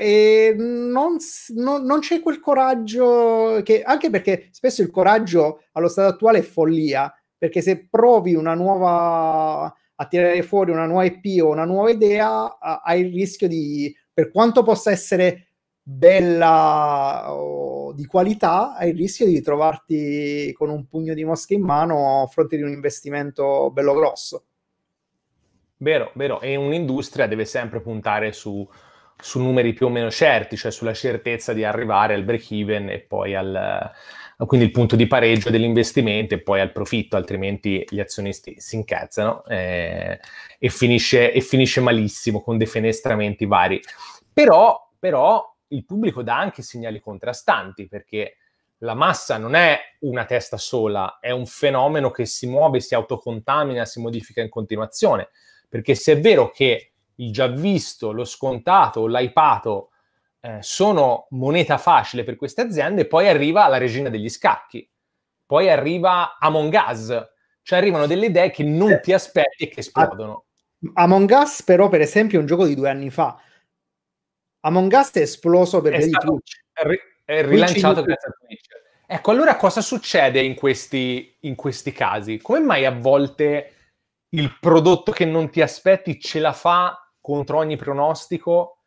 e non, non, non, c'è quel coraggio che, anche perché spesso il coraggio allo stato attuale è follia, perché se provi una nuova a tirare fuori una nuova IP o una nuova idea, hai il rischio di, per quanto possa essere bella o di qualità, hai il rischio di trovarti con un pugno di mosche in mano a fronte di un investimento bello grosso.
Vero, vero, e un'industria deve sempre puntare su, su numeri più o meno certi, cioè sulla certezza di arrivare al break even e poi al, quindi il punto di pareggio dell'investimento e poi al profitto, altrimenti gli azionisti si incazzano eh, e, finisce, e, finisce, malissimo con defenestramenti vari. Però, però il pubblico dà anche segnali contrastanti perché la massa non è una testa sola, è un fenomeno che si muove, si autocontamina, si modifica in continuazione. Perché se è vero che il già visto, lo scontato, l'hypato eh, sono moneta facile per queste aziende, poi arriva la regina degli scacchi, poi arriva Among Us, cioè arrivano delle idee che non ti aspetti e che esplodono.
Among Us però per esempio è un gioco di due anni fa, Among Us è esploso per è stato,
Twitch. È rilanciato grazie a Twitch. Ecco, allora cosa succede in questi, in questi casi? Come mai a volte il prodotto che non ti aspetti ce la fa contro ogni pronostico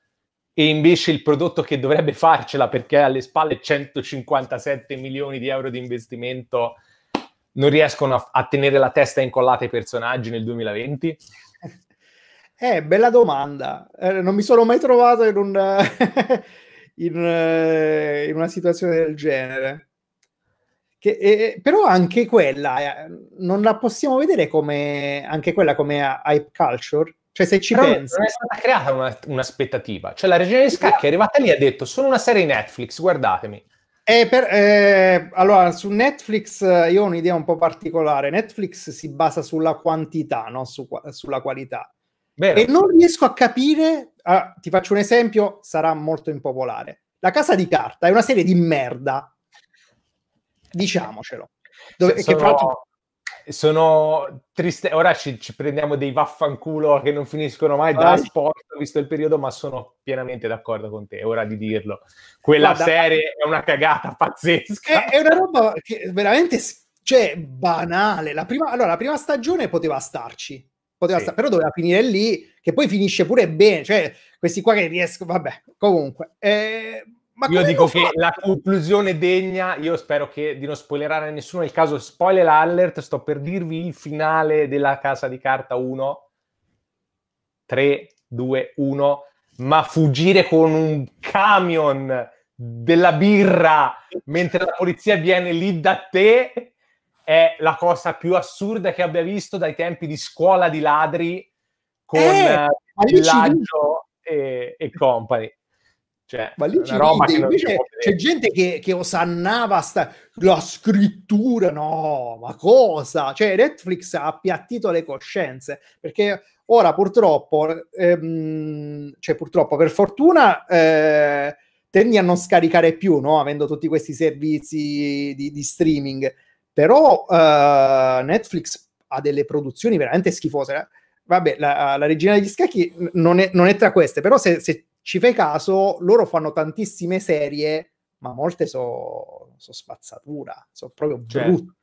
e invece il prodotto che dovrebbe farcela perché alle spalle 157 milioni di euro di investimento non riescono a, a tenere la testa incollata ai personaggi nel 2020? Eh,
bella domanda. Eh, non mi sono mai trovato in, un, in, eh, in una situazione del genere. Che, eh, però anche quella, eh, non la possiamo vedere come, anche quella come eh, hype culture? Cioè, se ci Però pensi. Non è
stata creata una, un'aspettativa. Cioè, la regione di scacchi è arrivata lì e ha detto: Sono una serie Netflix, guardatemi.
Eh, per, eh, allora, su Netflix eh, io ho un'idea un po' particolare. Netflix si basa sulla quantità, non su, sulla qualità. Vero. E non riesco a capire. Ah, ti faccio un esempio, sarà molto impopolare. La casa di carta è una serie di merda, diciamocelo. Dove, sono... che tra l'altro
sono triste. Ora ci, ci, prendiamo dei vaffanculo che non finiscono mai da sport, visto il periodo, ma sono pienamente d'accordo con te. È ora di dirlo. Quella Guarda, serie è una cagata pazzesca.
È, è una roba che veramente cioè, banale. La prima, allora, la prima stagione poteva starci, poteva sì. star, però doveva finire lì, che poi finisce pure bene. Cioè, questi qua che riescono, vabbè, comunque.
Eh, ma io dico che la conclusione degna, io spero che, di non spoilerare a nessuno, il caso spoiler alert, sto per dirvi il finale della casa di carta 1, 3, 2, 1, ma fuggire con un camion della birra mentre la polizia viene lì da te è la cosa più assurda che abbia visto dai tempi di scuola di ladri
con eh, villaggio
eh, e, e company. Cioè, ma lì ci roba ride, invece c'è
gente che, che osannava sta, la scrittura, no, ma cosa? Cioè, Netflix ha appiattito le coscienze, perché ora purtroppo, ehm, cioè purtroppo, per fortuna, eh, tendi a non scaricare più, no? avendo tutti questi servizi di, di streaming, però eh, Netflix ha delle produzioni veramente schifose. Eh. Vabbè, la, la, regina degli scacchi non è, non è tra queste, però se, se ci fai caso, loro fanno tantissime serie, ma molte sono so spazzatura, sono proprio certo. brutte.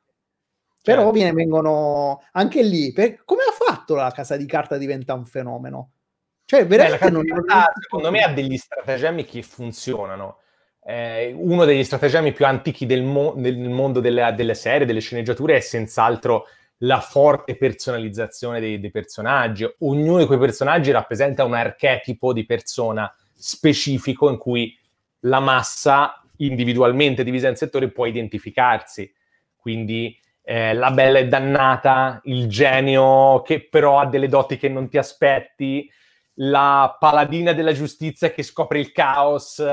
Però certo. viene, vengono anche lì. Per, come ha fatto la casa di carta diventa un fenomeno? Cioè, veramente Beh, non... carta,
secondo me ha degli stratagemmi che funzionano. Eh, uno degli stratagemmi più antichi del, mo- del mondo delle, delle, serie, delle sceneggiature è senz'altro la forte personalizzazione dei, dei personaggi. Ognuno di quei personaggi rappresenta un archetipo di persona specifico in cui la massa individualmente divisa in settori può identificarsi. Quindi eh, la bella e dannata, il genio che però ha delle doti che non ti aspetti, la paladina della giustizia che scopre il caos.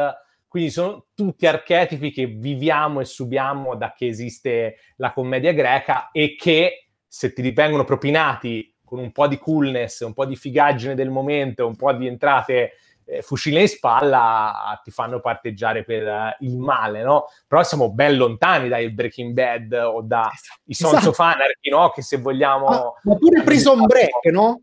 Quindi sono tutti archetipi che viviamo e subiamo da che esiste la commedia greca e che se ti vengono propinati con un po' di coolness, un po' di figaggine del momento, un po' di entrate eh, fucile in spalla, ti fanno parteggiare per uh, il male, no? Però siamo ben lontani dai Breaking Bad o dai esatto. Sons esatto. of Anarchy, no? Che se vogliamo... Ma, ah,
ma pure Prison Break, no?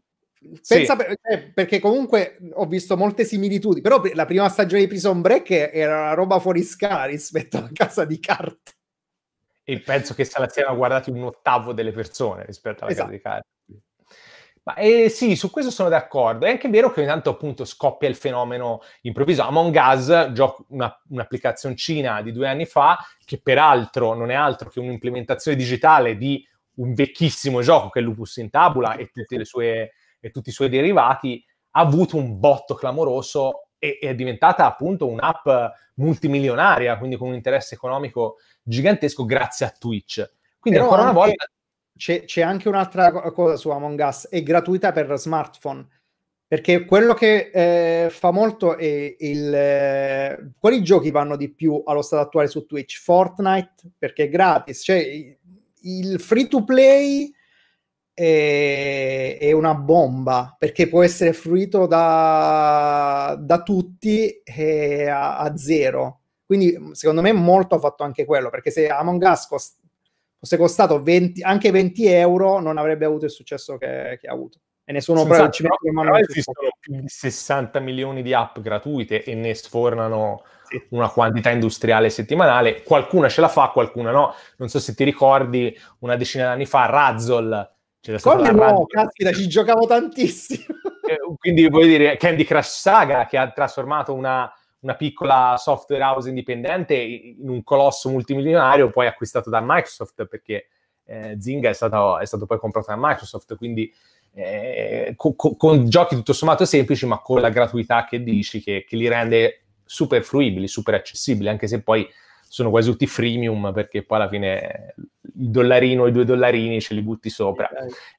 Pensa sì. per, eh, perché comunque ho visto molte similitudini, però la prima stagione di Prison Break era una roba fuori scala rispetto a Casa di Carta
e penso che se la siano guardati un ottavo delle persone rispetto alla esatto. casa di esatto. carta. Ma eh, sì, su questo sono d'accordo. È anche vero che ogni tanto appunto scoppia il fenomeno improvviso. Among Us, gioco una, un'applicazioncina di due anni fa, che peraltro non è altro che un'implementazione digitale di un vecchissimo gioco che è Lupus in Tabula e, sue, e tutti i suoi derivati, ha avuto un botto clamoroso e, e è diventata appunto un'app multimilionaria, quindi con un interesse economico gigantesco grazie a Twitch. Quindi Però ancora una volta...
C'è, c'è anche un'altra cosa su Among Us, è gratuita per smartphone perché quello che eh, fa molto è il eh, quali giochi vanno di più allo stato attuale su Twitch? Fortnite perché è gratis, cioè il free to play è, è una bomba perché può essere fruito da, da tutti eh, a, a zero quindi mm, secondo me molto ha fatto anche quello, perché se Among Us cost- fosse costato 20, anche 20 euro non avrebbe avuto il successo che, che ha avuto. E nessuno Senza, esatto, ci mette mano. Però esistono
più di 60 milioni di app gratuite e ne sfornano sì. una quantità industriale settimanale. Qualcuna ce la fa, qualcuna no. Non so se ti ricordi una decina d'anni fa Razzle. C'era Come no?
Caspita, ci giocavo tantissimo.
Eh, quindi vuol dire Candy Crush Saga che ha trasformato una una piccola software house indipendente in un colosso multimilionario poi acquistato da Microsoft perché eh, Zynga è stato, è stato, poi comprato da Microsoft, quindi eh, co- con giochi tutto sommato semplici ma con la gratuità che dici che, che li rende super fruibili, super accessibili, anche se poi sono quasi tutti freemium perché poi alla fine il dollarino i due dollarini ce li butti sopra.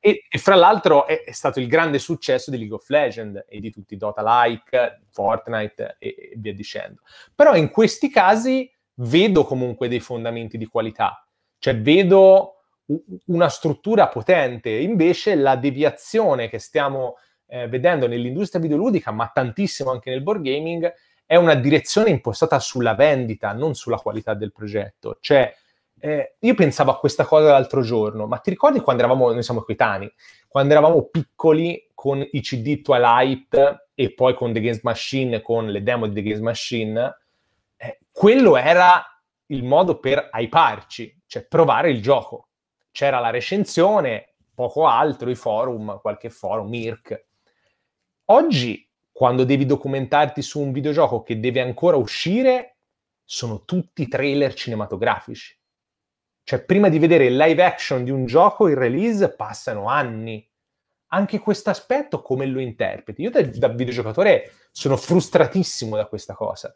E, e fra l'altro è, è, stato il grande successo di League of Legends e di tutti Dota-like, Fortnite e, e via dicendo. Però in questi casi vedo comunque dei fondamenti di qualità, cioè vedo una struttura potente, invece la deviazione che stiamo eh, vedendo nell'industria videoludica, ma tantissimo anche nel board gaming, è una direzione impostata sulla vendita, non sulla qualità del progetto. Cioè, eh, io pensavo a questa cosa l'altro giorno, ma ti ricordi quando eravamo, noi siamo coetanei, quando eravamo piccoli con i CD Twilight e poi con The Games Machine, con le demo di The Games Machine, eh, quello era il modo per aiparci, cioè provare il gioco. C'era la recensione, poco altro, i forum, qualche forum, IRC. Oggi quando devi documentarti su un videogioco che deve ancora uscire, sono tutti trailer cinematografici. Cioè, prima di vedere il live action di un gioco, il release, passano anni. Anche questo aspetto come lo interpreti? Io da, da, videogiocatore sono frustratissimo da questa cosa.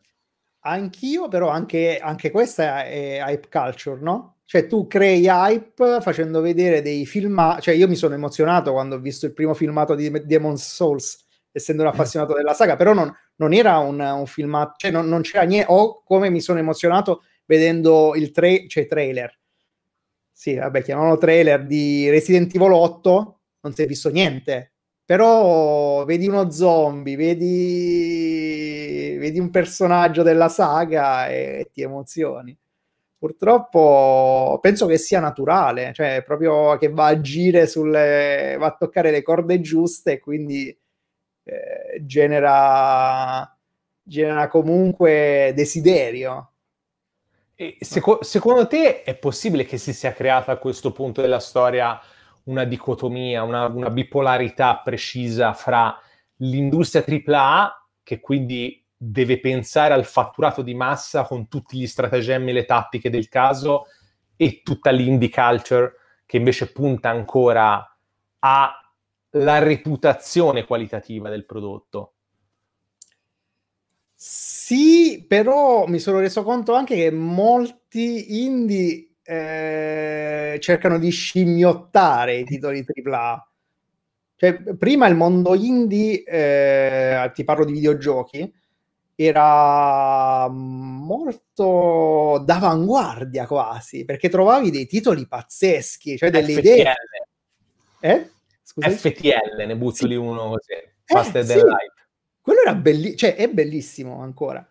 Anch'io, però
anche, anche questa è hype culture, no? Cioè, tu crei hype facendo vedere dei filmati. Cioè, io mi sono emozionato quando ho visto il primo filmato di Demon's Souls essendo un eh. appassionato della saga, però non, non era un, un filmato, cioè non, non c'era niente, o come mi sono emozionato vedendo il tre, cioè trailer, sì, vabbè, chiamavano trailer di Resident Evil 8, non si è visto niente, però vedi uno zombie, vedi, vedi un personaggio della saga e, e ti emozioni purtroppo penso che sia naturale, cioè proprio che va a agire sulle, va a toccare le corde giuste quindi eh, genera, genera comunque desiderio.
Seco- secondo te è possibile che si sia creata a questo punto della storia una dicotomia, una, una bipolarità precisa fra l'industria AAA, che quindi deve pensare al fatturato di massa con tutti gli stratagemmi e le tattiche del caso, e tutta l'indie culture, che invece punta ancora a la reputazione qualitativa del prodotto.
Sì, però mi sono reso conto anche che molti indie eh, cercano di scimmiottare i titoli AAA. Cioè, prima il mondo indie, eh, ti parlo di videogiochi, era molto d'avanguardia quasi, perché trovavi dei titoli pazzeschi, cioè delle FTL. idee...
Eh? Scusa, FTL, ne butto sì. lì uno così. Eh, Faster eh, than sì. light.
Quello era bellissimo, cioè è bellissimo ancora.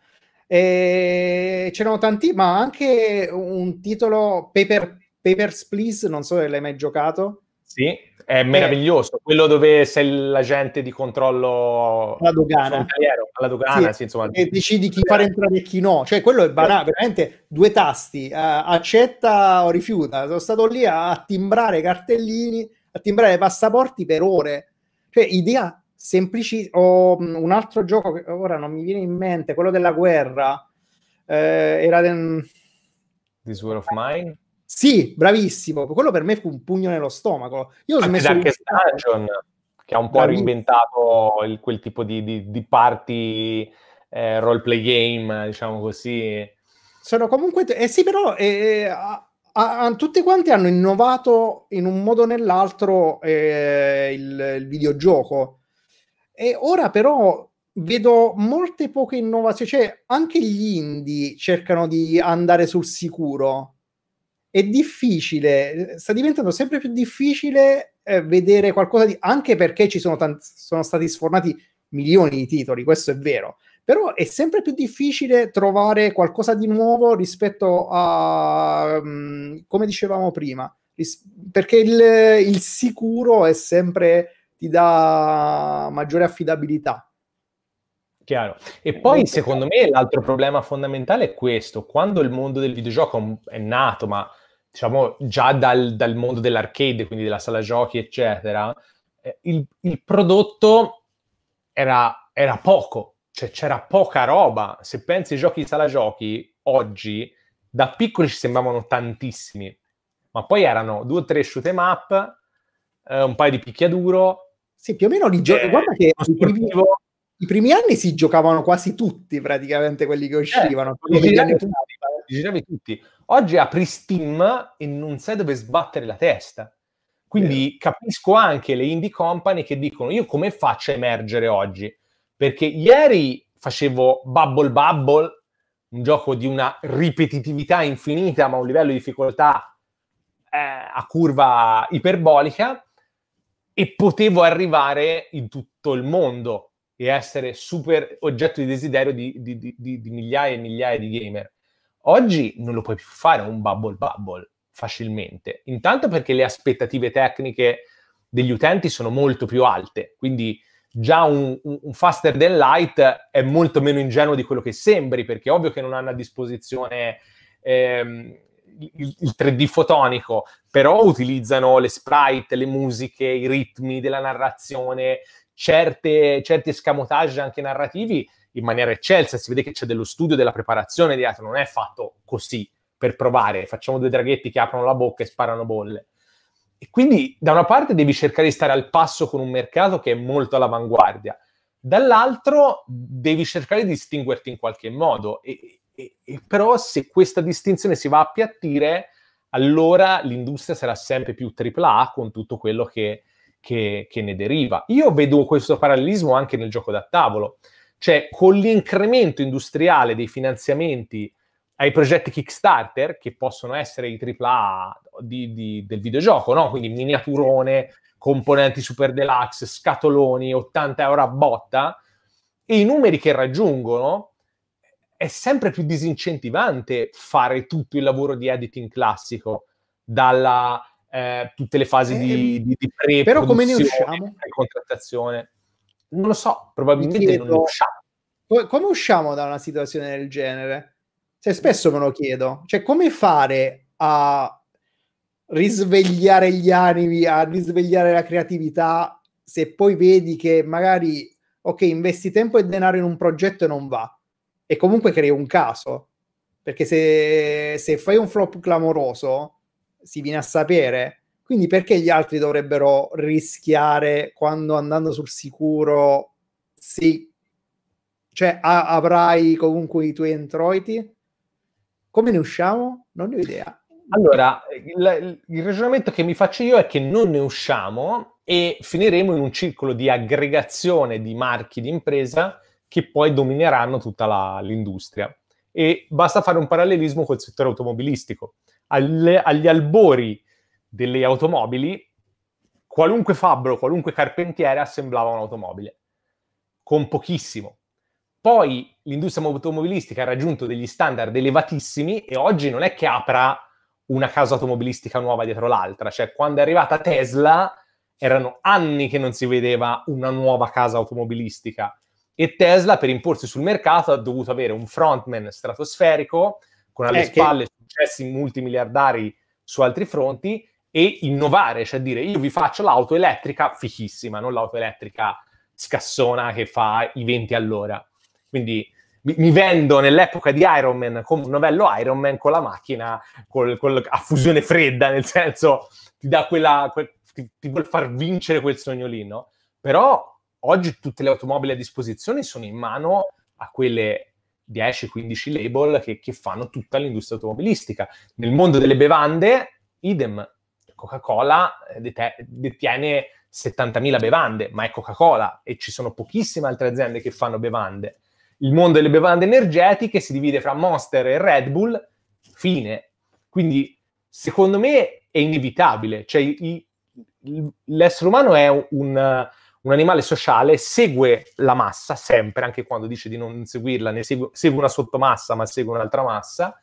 E... Eh, c'erano tanti, ma anche un titolo Paper, Papers, Please, non so se l'hai mai giocato.
Sì, è meraviglioso. Eh. Quello dove sei l'agente di controllo alla dogana, alla dogana sì. Sì, insomma. e
decidi chi far entrare e chi no. Cioè, quello è banale, certo. veramente due tasti, uh, accetta o rifiuta. Sono stato lì a timbrare cartellini a timbrare passaporti per ore. Cioè, idea semplicissima. Oh, mm, un altro gioco che ora non mi viene in mente, quello della guerra. Eh, era del...
This War of Mine?
Sì, bravissimo. Quello per me fu un pugno nello stomaco. Io ho Anche smesso Darkest di...
Dungeon, che ha un po' bravissimo. reinventato il, quel tipo di, di, di party eh, roleplay game, diciamo così.
Sono comunque... Eh sì, però eh, eh a, ah, ah, tutti quanti hanno innovato in un modo o nell'altro eh, il, il, videogioco. E ora però vedo molte poche innovazioni, cioè anche gli indie cercano di andare sul sicuro. È difficile, sta diventando sempre più difficile eh, vedere qualcosa di... anche perché ci sono, tanti, sono stati sfornati milioni di titoli, questo è vero però è sempre più difficile trovare qualcosa di nuovo rispetto a, mm, come dicevamo prima, perché il, il, sicuro è sempre, ti dà maggiore affidabilità.
Chiaro. E eh, poi secondo me l'altro problema fondamentale è questo, quando il mondo del videogioco è nato, ma diciamo già dal, dal mondo dell'arcade, quindi della sala giochi, eccetera, eh, il, il prodotto era, era poco, cioè, c'era poca roba. Se pensi ai giochi di sala giochi, oggi da piccoli ci sembravano tantissimi, ma poi erano due o tre shoot em up, eh, un paio di picchiaduro. Sì, più o meno li giochi. Eh, guarda che i primi,
i primi, anni si giocavano quasi tutti praticamente quelli che uscivano. Eh, li, giravi tutti,
li giravi tutti. Oggi apri Steam e non sai dove sbattere la testa. Quindi capisco anche le indie company che dicono io come faccio a emergere oggi? perché ieri facevo Bubble Bubble, un gioco di una ripetitività infinita, ma un livello di difficoltà eh, a curva iperbolica, e potevo arrivare in tutto il mondo e essere super oggetto di desiderio di, di, di, di migliaia e migliaia di gamer. Oggi non lo puoi più fare un Bubble Bubble facilmente, intanto perché le aspettative tecniche degli utenti sono molto più alte, quindi già un, un, faster than light è molto meno ingenuo di quello che sembri, perché è ovvio che non hanno a disposizione ehm, il, il, 3D fotonico, però utilizzano le sprite, le musiche, i ritmi della narrazione, certe, certi scamotage anche narrativi in maniera eccelsa, si vede che c'è dello studio, della preparazione dietro, non è fatto così per provare, facciamo due draghetti che aprono la bocca e sparano bolle. E quindi da una parte devi cercare di stare al passo con un mercato che è molto all'avanguardia, dall'altro devi cercare di distinguerti in qualche modo. E, e, e però se questa distinzione si va a appiattire, allora l'industria sarà sempre più AAA con tutto quello che, che, che ne deriva. Io vedo questo parallelismo anche nel gioco da tavolo, cioè con l'incremento industriale dei finanziamenti ai progetti Kickstarter, che possono essere i AAA di, di, del videogioco, no? quindi miniaturone, componenti super deluxe, scatoloni, 80 euro a botta, e i numeri che raggiungono è sempre più disincentivante fare tutto il lavoro di editing classico, dalla, eh, tutte le fasi eh, di, di, di pre Però come ne usciamo? Contrattazione. Non lo so, probabilmente non lo
usciamo. Come usciamo da una situazione del genere? Cioè, spesso me lo chiedo, cioè come fare a risvegliare gli animi, a risvegliare la creatività se poi vedi che magari, ok, investi tempo e denaro in un progetto e non va, e comunque crei un caso, perché se, se fai un flop clamoroso si viene a sapere, quindi perché gli altri dovrebbero rischiare quando andando sul sicuro Sì, cioè, a- avrai comunque i tuoi introiti? Come ne usciamo? Non ne ho idea. Allora,
il, il ragionamento che mi faccio io è che non ne usciamo e finiremo in un circolo di aggregazione di marchi di impresa che poi domineranno tutta la, l'industria. E basta fare un parallelismo col settore automobilistico. Alle, agli albori delle automobili, qualunque fabbro, qualunque carpentiere assemblava un'automobile, con pochissimo. Poi l'industria automobilistica ha raggiunto degli standard elevatissimi e oggi non è che apra una casa automobilistica nuova dietro l'altra, cioè quando è arrivata Tesla erano anni che non si vedeva una nuova casa automobilistica e Tesla per imporsi sul mercato ha dovuto avere un frontman stratosferico con alle eh, spalle che... successi multimiliardari su altri fronti e innovare, cioè dire io vi faccio l'auto elettrica fichissima, non l'auto elettrica scassona che fa i 20 all'ora. Quindi mi, mi vendo nell'epoca di Iron Man come un novello Iron Man con la macchina col, col, a fusione fredda, nel senso ti dà quella, quel, ti, ti vuol far vincere quel sogno lì, no? Però oggi tutte le automobili a disposizione sono in mano a quelle 10-15 label che, che, fanno tutta l'industria automobilistica. Nel mondo delle bevande, idem, Coca-Cola eh, detiene 70.000 bevande, ma è Coca-Cola e ci sono pochissime altre aziende che fanno bevande il mondo delle bevande energetiche si divide fra Monster e Red Bull, fine. Quindi, secondo me, è inevitabile. Cioè, i, i, l'essere umano è un, un, animale sociale, segue la massa sempre, anche quando dice di non seguirla, ne segue, segue una sottomassa, ma segue un'altra massa,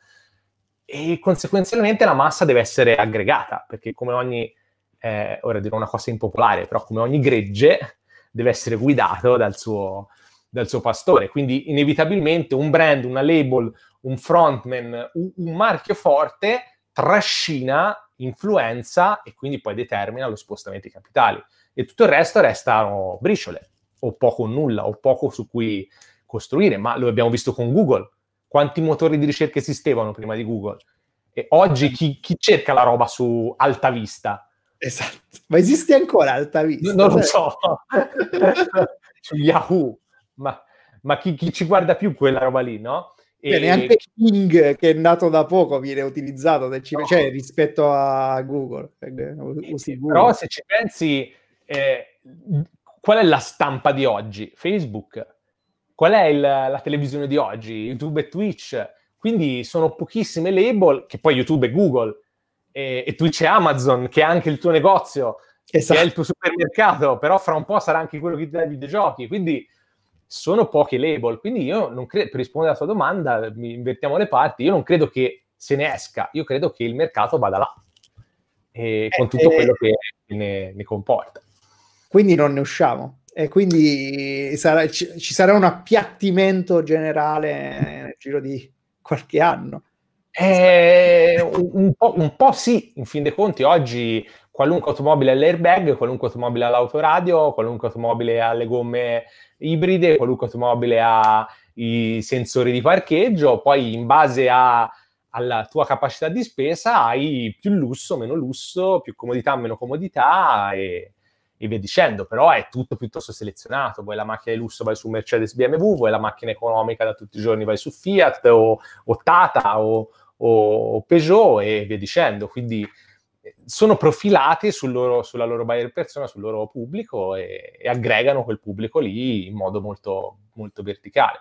e conseguenzialmente la massa deve essere aggregata, perché come ogni, eh, ora dirò una cosa impopolare, però come ogni gregge deve essere guidato dal suo dal suo pastore. Quindi inevitabilmente un brand, una label, un frontman, un, un marchio forte trascina influenza e quindi poi determina lo spostamento di capitali. E tutto il resto restano oh, briciole, o poco o nulla, o poco su cui costruire, ma lo abbiamo visto con Google. Quanti motori di ricerca esistevano prima di Google? E oggi chi, chi cerca la roba su alta vista? Esatto, ma esiste
ancora alta
vista? non lo cioè so. Su Yahoo ma, ma chi, chi, ci guarda più quella roba lì, no? E Bene, anche King, che è
nato da poco, viene utilizzato nel cime- no. cioè, rispetto a Google. Eh, eh, usi Google. Però se
ci pensi, eh, qual è la stampa di oggi? Facebook. Qual è il, la televisione di oggi? YouTube e Twitch. Quindi sono pochissime label, che poi YouTube e Google, e, e Twitch e Amazon, che è anche il tuo negozio, esatto. che è il esatto. tuo supermercato, però fra un po' sarà anche quello che ti dà i videogiochi. Quindi sono pochi label, quindi io non credo, per rispondere alla tua domanda, invertiamo le parti, io non credo che se ne esca, io credo che il mercato vada là, e eh, con tutto eh, quello che ne, ne, comporta.
Quindi non ne usciamo, e quindi sarà, ci, ci sarà un appiattimento generale nel giro di qualche anno.
Eh, un, po', un, po', sì, in fin dei conti, oggi qualunque automobile all'airbag, qualunque automobile all'autoradio, qualunque automobile alle gomme ibride, qualunque automobile ha i sensori di parcheggio, poi in base a, alla tua capacità di spesa hai più lusso, meno lusso, più comodità, meno comodità e, e via dicendo, però è tutto piuttosto selezionato, vuoi la macchina di lusso vai su Mercedes BMW, vuoi la macchina economica da tutti i giorni vai su Fiat o, o Tata o, o Peugeot e via dicendo, quindi sono profilati sul loro, sulla loro buyer persona, sul loro pubblico e, e aggregano quel pubblico lì in modo molto, molto verticale.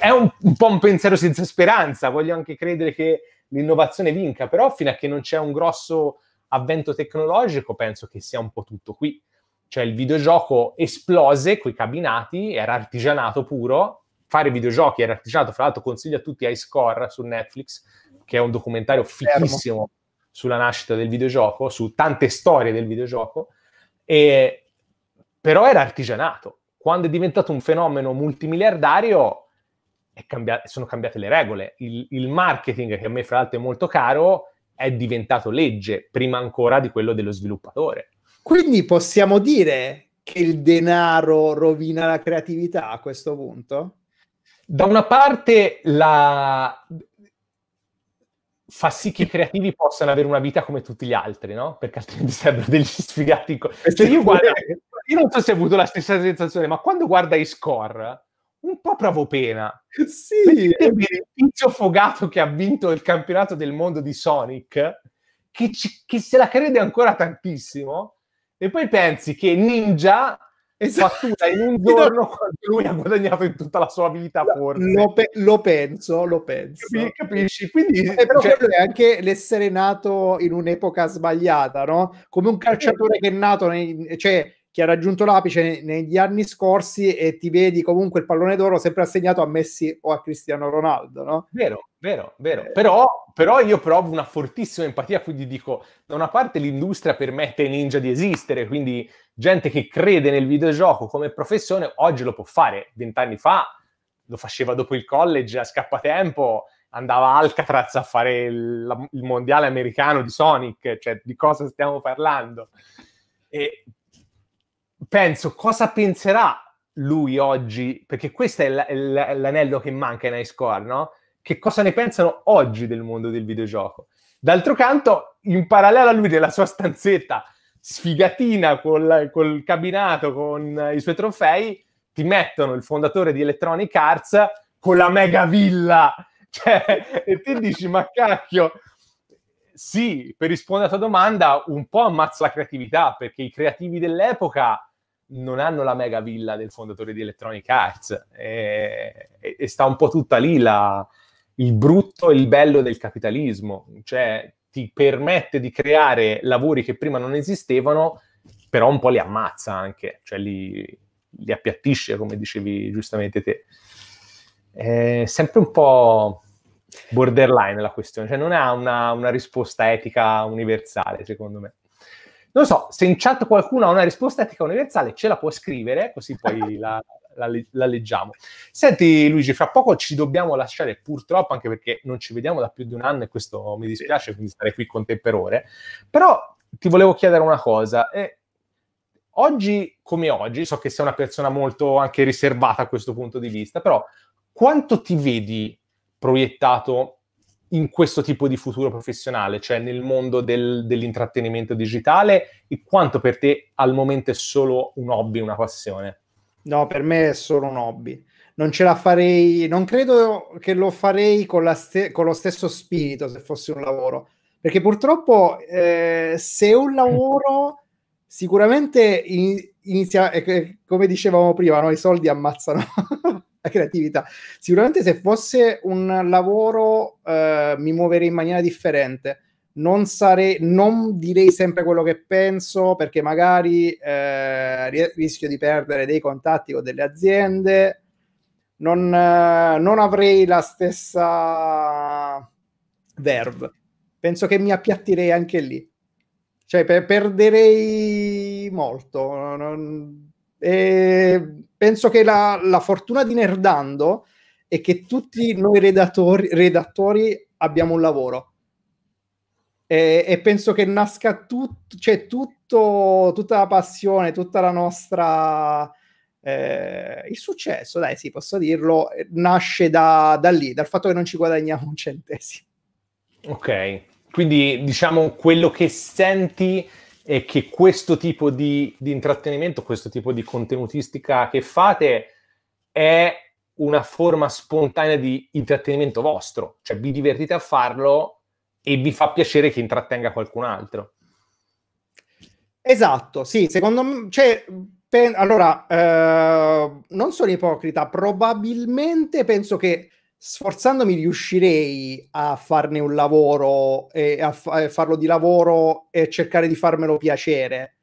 È un, un, po' un pensiero senza speranza, voglio anche credere che l'innovazione vinca, però fino a che non c'è un grosso avvento tecnologico penso che sia un po' tutto qui. Cioè il videogioco esplose con i cabinati, era artigianato puro, fare videogiochi era artigianato, fra l'altro consiglio a tutti iScore su Netflix, che è un documentario fichissimo sulla nascita del videogioco, su tante storie del videogioco, e, però era artigianato. Quando è diventato un fenomeno multimiliardario, cambiato, sono cambiate le regole. Il, il marketing, che a me fra l'altro è molto caro, è diventato legge, prima ancora di quello dello sviluppatore.
Quindi possiamo dire che il denaro rovina la creatività a
questo punto? Da una parte la, fa sì che i creativi possano avere una vita come tutti gli altri, no? Perché altrimenti sarebbero degli sfigati. Co- cioè io, guarda, io non so se ho avuto la stessa sensazione, ma quando guarda i score, un po' provo pena. Sì! Il tizio fogato che ha vinto il campionato del mondo di Sonic, che, ci, che se la crede ancora tantissimo, e poi pensi che Ninja esatto. battuta in un giorno quanto lui ha guadagnato in tutta la sua vita forse. Lo, pe- lo penso, lo penso. Capisci? capisci? Quindi,
eh, però cioè... è anche l'essere nato in un'epoca sbagliata, no? Come un eh, eh. calciatore che è nato, nei, cioè che ha raggiunto l'apice negli anni scorsi e ti vedi comunque il pallone d'oro sempre assegnato a Messi o a Cristiano Ronaldo, no?
Vero, vero, vero. Eh. Però, però, io provo una fortissima empatia, quindi dico, da una parte l'industria permette ai ninja di esistere, quindi gente che crede nel videogioco come professione oggi lo può fare. Vent'anni fa lo faceva dopo il college a scappatempo, andava a Alcatraz a fare il, il mondiale americano di Sonic, cioè di cosa stiamo parlando? E penso cosa penserà lui oggi, perché questo è, l'anello che manca in iScore, no? Che cosa ne pensano oggi del mondo del videogioco? D'altro canto, in parallelo a lui nella sua stanzetta sfigatina col, col cabinato, con i suoi trofei, ti mettono il fondatore di Electronic Arts con la mega villa. Cioè, e ti dici, ma cacchio, sì, per rispondere alla tua domanda, un po' ammazza la creatività, perché i creativi dell'epoca non hanno la mega villa del fondatore di Electronic Arts e, e, e sta un po' tutta lì la, il brutto e il bello del capitalismo, cioè ti permette di creare lavori che prima non esistevano, però un po' li ammazza anche, cioè li, li appiattisce, come dicevi giustamente te. È sempre un po' borderline la questione, cioè non ha una, una risposta etica universale, secondo me. Non so, se in chat qualcuno ha una risposta etica universale, ce la può scrivere, così poi la, la, la, leggiamo. Senti Luigi, fra poco ci dobbiamo lasciare purtroppo, anche perché non ci vediamo da più di un anno e questo mi dispiace, quindi stare qui con te per ore. Però ti volevo chiedere una cosa. Eh, oggi come oggi, so che sei una persona molto anche riservata a questo punto di vista, però quanto ti vedi proiettato in questo tipo di futuro professionale, cioè nel mondo del, dell'intrattenimento digitale, e quanto per te al momento è solo un hobby, una passione?
No, per me è solo un hobby. Non ce la farei, non credo che lo farei con, la ste- con lo stesso spirito se fosse un lavoro, perché purtroppo eh, se è un lavoro sicuramente in- inizia, eh, come dicevamo prima, no? i soldi ammazzano la creatività. Sicuramente se fosse un lavoro eh, mi muoverei in maniera differente. Non, sarei, non direi sempre quello che penso perché magari eh, rischio di perdere dei contatti con delle aziende, non, eh, non avrei la stessa verve. Penso che mi appiattirei anche lì. Cioè, per, perderei molto. Non, eh, penso che la, la, fortuna di Nerdando è che tutti noi redattori, redattori abbiamo un lavoro e, e penso che nasca tut, cioè tutto, tutta la passione, tutta la nostra... Eh, il successo, dai sì, posso dirlo, nasce da, da lì, dal fatto che non ci guadagniamo un centesimo.
Ok, quindi diciamo quello che senti e che questo tipo di, di intrattenimento, questo tipo di contenutistica che fate è una forma spontanea di intrattenimento vostro, cioè vi divertite a farlo e vi fa piacere che intrattenga qualcun altro.
Esatto, sì, secondo me, cioè, pe- allora, eh, non sono ipocrita, probabilmente penso che sforzandomi riuscirei a farne un lavoro e a, farlo di lavoro e cercare di farmelo piacere,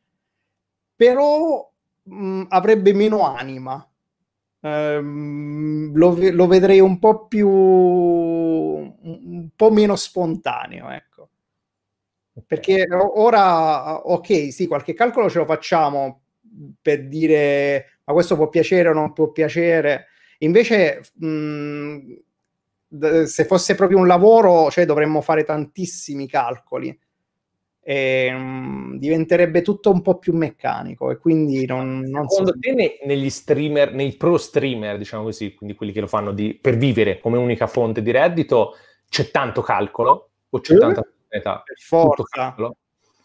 però mh, avrebbe meno anima. Ehm, lo, lo, vedrei un po' più un po' meno spontaneo, ecco. Perché ora, ok, sì, qualche calcolo ce lo facciamo per dire ma questo può piacere o non può piacere. Invece, mh, se fosse proprio un lavoro, cioè, dovremmo fare tantissimi calcoli. E, um, diventerebbe tutto un po' più meccanico e quindi non, non secondo so...
te ne, negli streamer, nei pro streamer diciamo così, quindi quelli che lo fanno di, per vivere come unica fonte di reddito c'è tanto calcolo o c'è eh, tanta età? per forza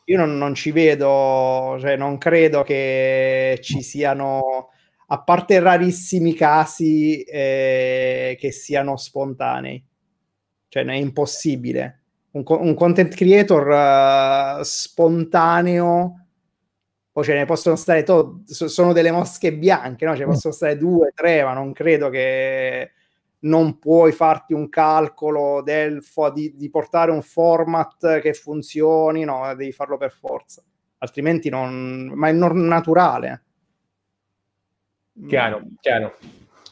io non, non, ci vedo cioè non credo che ci siano a parte rarissimi casi eh, che siano spontanei. Cioè, è impossibile. Un, co- un content creator uh, spontaneo, poi ce ne possono stare, to- sono delle mosche bianche, no? Ce ne mm. possono stare due, tre, ma non credo che non puoi farti un calcolo del fo- di, di, portare un format che funzioni, no, devi farlo per forza, altrimenti non... ma è non naturale.
Mm. Chiaro, chiaro.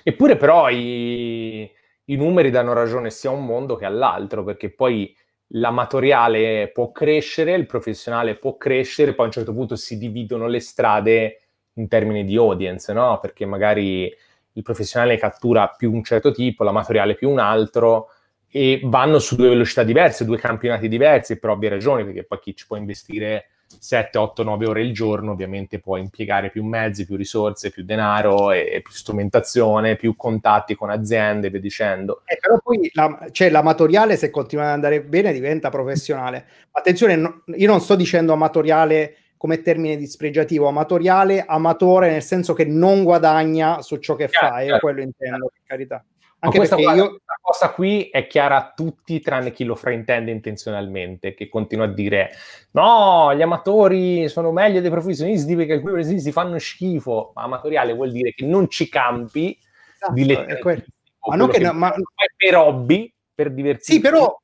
Eppure però i, i numeri danno ragione sia a un mondo che all'altro, perché poi l'amatoriale può crescere, il professionale può crescere, poi a un certo punto si dividono le strade in termini di audience, no? Perché magari il professionale cattura più un certo tipo, l'amatoriale più un altro, e vanno su due velocità diverse, due campionati diversi, però ovvie ragioni, perché poi chi ci può investire 7, 8, 9 ore al giorno, ovviamente puoi impiegare più mezzi, più risorse, più denaro e, e più strumentazione, più contatti con aziende, via dicendo.
Eh, però poi la, cioè, l'amatoriale, se continua ad andare bene, diventa professionale. Attenzione, no, io non sto dicendo amatoriale come termine dispregiativo, amatoriale, amatore nel senso che non guadagna su ciò che chiaro, fa, eh, chiaro, è quello intendo, per carità.
Anche questa, guarda, io... questa, cosa qui è chiara a tutti tranne chi lo fraintende intenzionalmente, che continua a dire no, gli amatori sono meglio dei professionisti perché alcuni professionisti fanno schifo, ma amatoriale vuol dire che non ci campi esatto, di lettere. Ma non che, che no, ma... per hobby, per divertirsi. Sì, però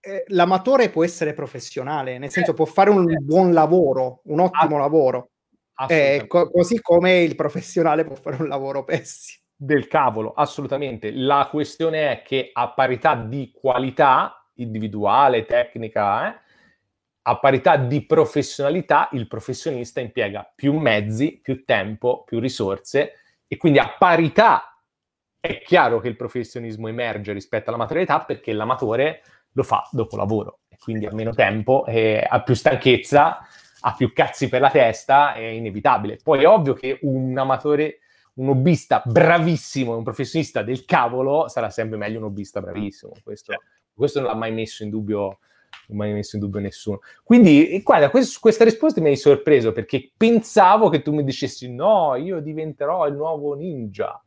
eh, l'amatore può essere professionale, nel eh, senso eh, può fare un eh. buon lavoro, un ottimo ah, lavoro. Eh, co- così come il professionale può fare un lavoro pessimo del
cavolo, assolutamente. La questione è che a parità di qualità individuale, tecnica, eh, a parità di professionalità, il professionista impiega più mezzi, più tempo, più risorse e quindi a parità è chiaro che il professionismo emerge rispetto alla maturità perché l'amatore lo fa dopo lavoro e quindi ha meno tempo, eh, ha più stanchezza, ha più cazzi per la testa, è inevitabile. Poi è ovvio che un amatore un hobbista bravissimo e un professionista del cavolo sarà sempre meglio un hobbista bravissimo. Questo, certo. questo non l'ha mai messo in dubbio non mai messo in dubbio nessuno. Quindi, eh, guarda, questo, questa risposta mi hai sorpreso perché pensavo che tu mi dicessi no, io diventerò il nuovo ninja.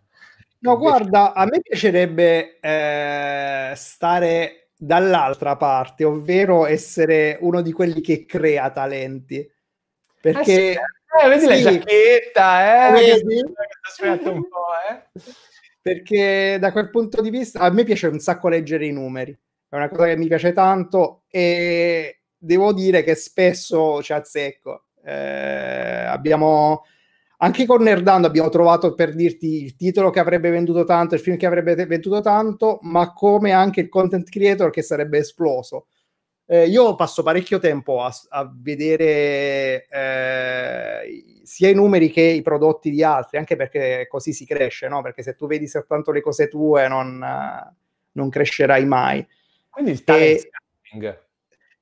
No, guarda, a me piacerebbe eh, stare dall'altra parte, ovvero essere uno di quelli che crea talenti. Eh perché... Ah, eh, vedi sì. la giacchetta, eh? Vedi?
Aspetta un po', eh?
Perché da quel punto di vista a me piace un sacco leggere i numeri, è una cosa che mi piace tanto e devo dire che spesso ci azzecco. Eh, abbiamo anche con Nerdando abbiamo trovato per dirti il titolo che avrebbe venduto tanto, il film che avrebbe venduto tanto, ma come anche il content creator che sarebbe esploso. Eh, io passo parecchio tempo a, a vedere eh, sia i numeri che i prodotti di altri, anche perché così si cresce, no? Perché se tu vedi soltanto le cose tue non, non crescerai mai. Quindi il talent e, scouting.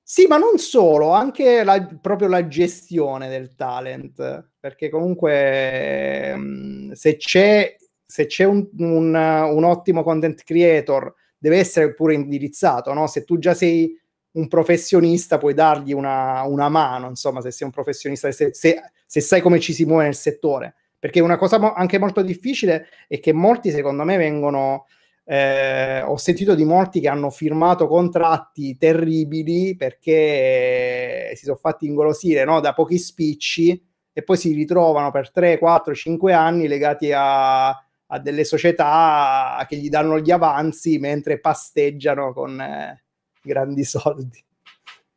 Sì, ma non solo, anche la, proprio la gestione del talent, perché comunque mm, se c'è, se c'è un, un, un ottimo content creator deve essere pure indirizzato, no? Se tu già sei un professionista puoi dargli una, una mano, insomma, se sei un professionista, se, se, se, sai come ci si muove nel settore. Perché una cosa mo- anche molto difficile è che molti, secondo me, vengono... Eh, ho sentito di molti che hanno firmato contratti terribili perché si sono fatti ingolosire no? da pochi spicci e poi si ritrovano per 3, 4, 5 anni legati a, a delle società che gli danno gli avanzi mentre pasteggiano con... Eh, grandi soldi.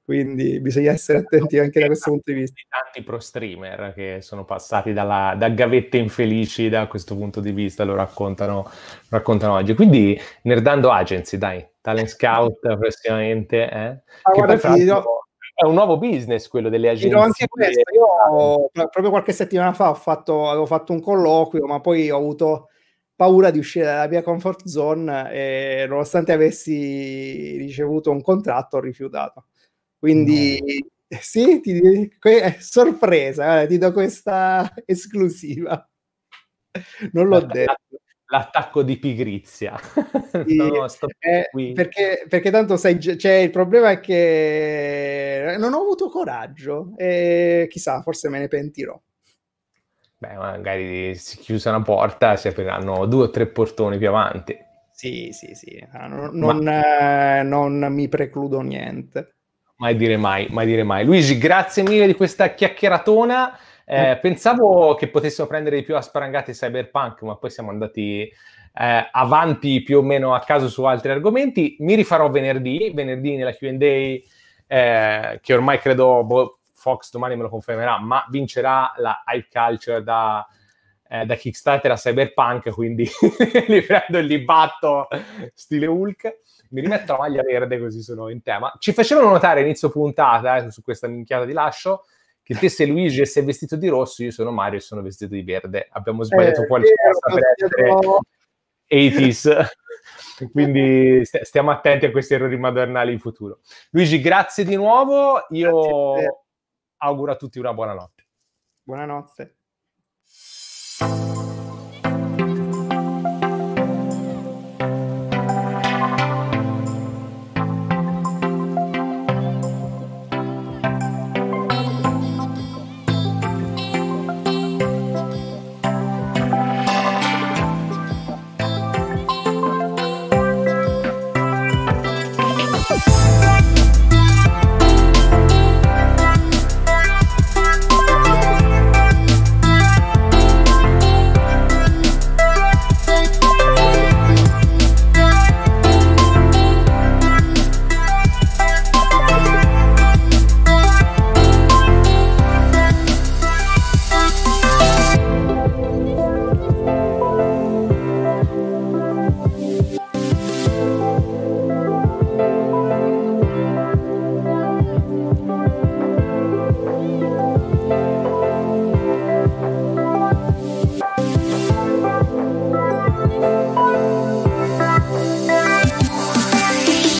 Quindi bisogna essere attenti anche da questo punto di vista.
Tanti pro streamer che sono passati dalla, da gavette infelici da questo punto di vista, lo raccontano, raccontano oggi. Quindi nerdando agency, dai, talent scout prossimamente. Eh? Ah, guarda, io... È un nuovo business quello delle agenzie. Dirò anche questo, io
proprio qualche settimana fa ho fatto, avevo fatto un colloquio, ma poi ho avuto paura di uscire dalla mia comfort zone e nonostante avessi ricevuto un contratto ho rifiutato. Quindi no. sì, ti, que- eh, sorpresa, eh, ti do questa esclusiva. Non l'ho detto.
L'attacco di pigrizia. Sì, no, eh, perché,
perché, tanto sai, cioè, il problema è che non ho avuto coraggio e chissà, forse me ne
pentirò. Beh, magari si chiusa una porta, si apriranno due o tre portoni più avanti. Sì, sì, sì, ah, non, non,
Ma... eh, non mi precludo
niente. Mai dire mai, mai dire mai. Luigi, grazie mille di questa chiacchieratona. Eh, mm. Pensavo che potessimo prendere di più a sparangate cyberpunk, ma poi siamo andati eh, avanti più o meno a caso su altri argomenti. Mi rifarò venerdì, venerdì nella QA, eh, che ormai credo boh, Fox domani me lo confermerà, ma vincerà la high culture da, eh, da Kickstarter a Cyberpunk, quindi li prendo e li batto stile Hulk. Mi rimetto la maglia verde così sono in tema. Ci facevano notare inizio puntata eh, su questa minchiata di lascio che te sei Luigi e sei vestito di rosso, io sono Mario e sono vestito di verde. Abbiamo sbagliato eh, qualcosa per essere 80s. quindi st- stiamo attenti a questi errori madornali in futuro. Luigi, grazie di nuovo. Io grazie auguro a tutti una buona notte. Buonanotte.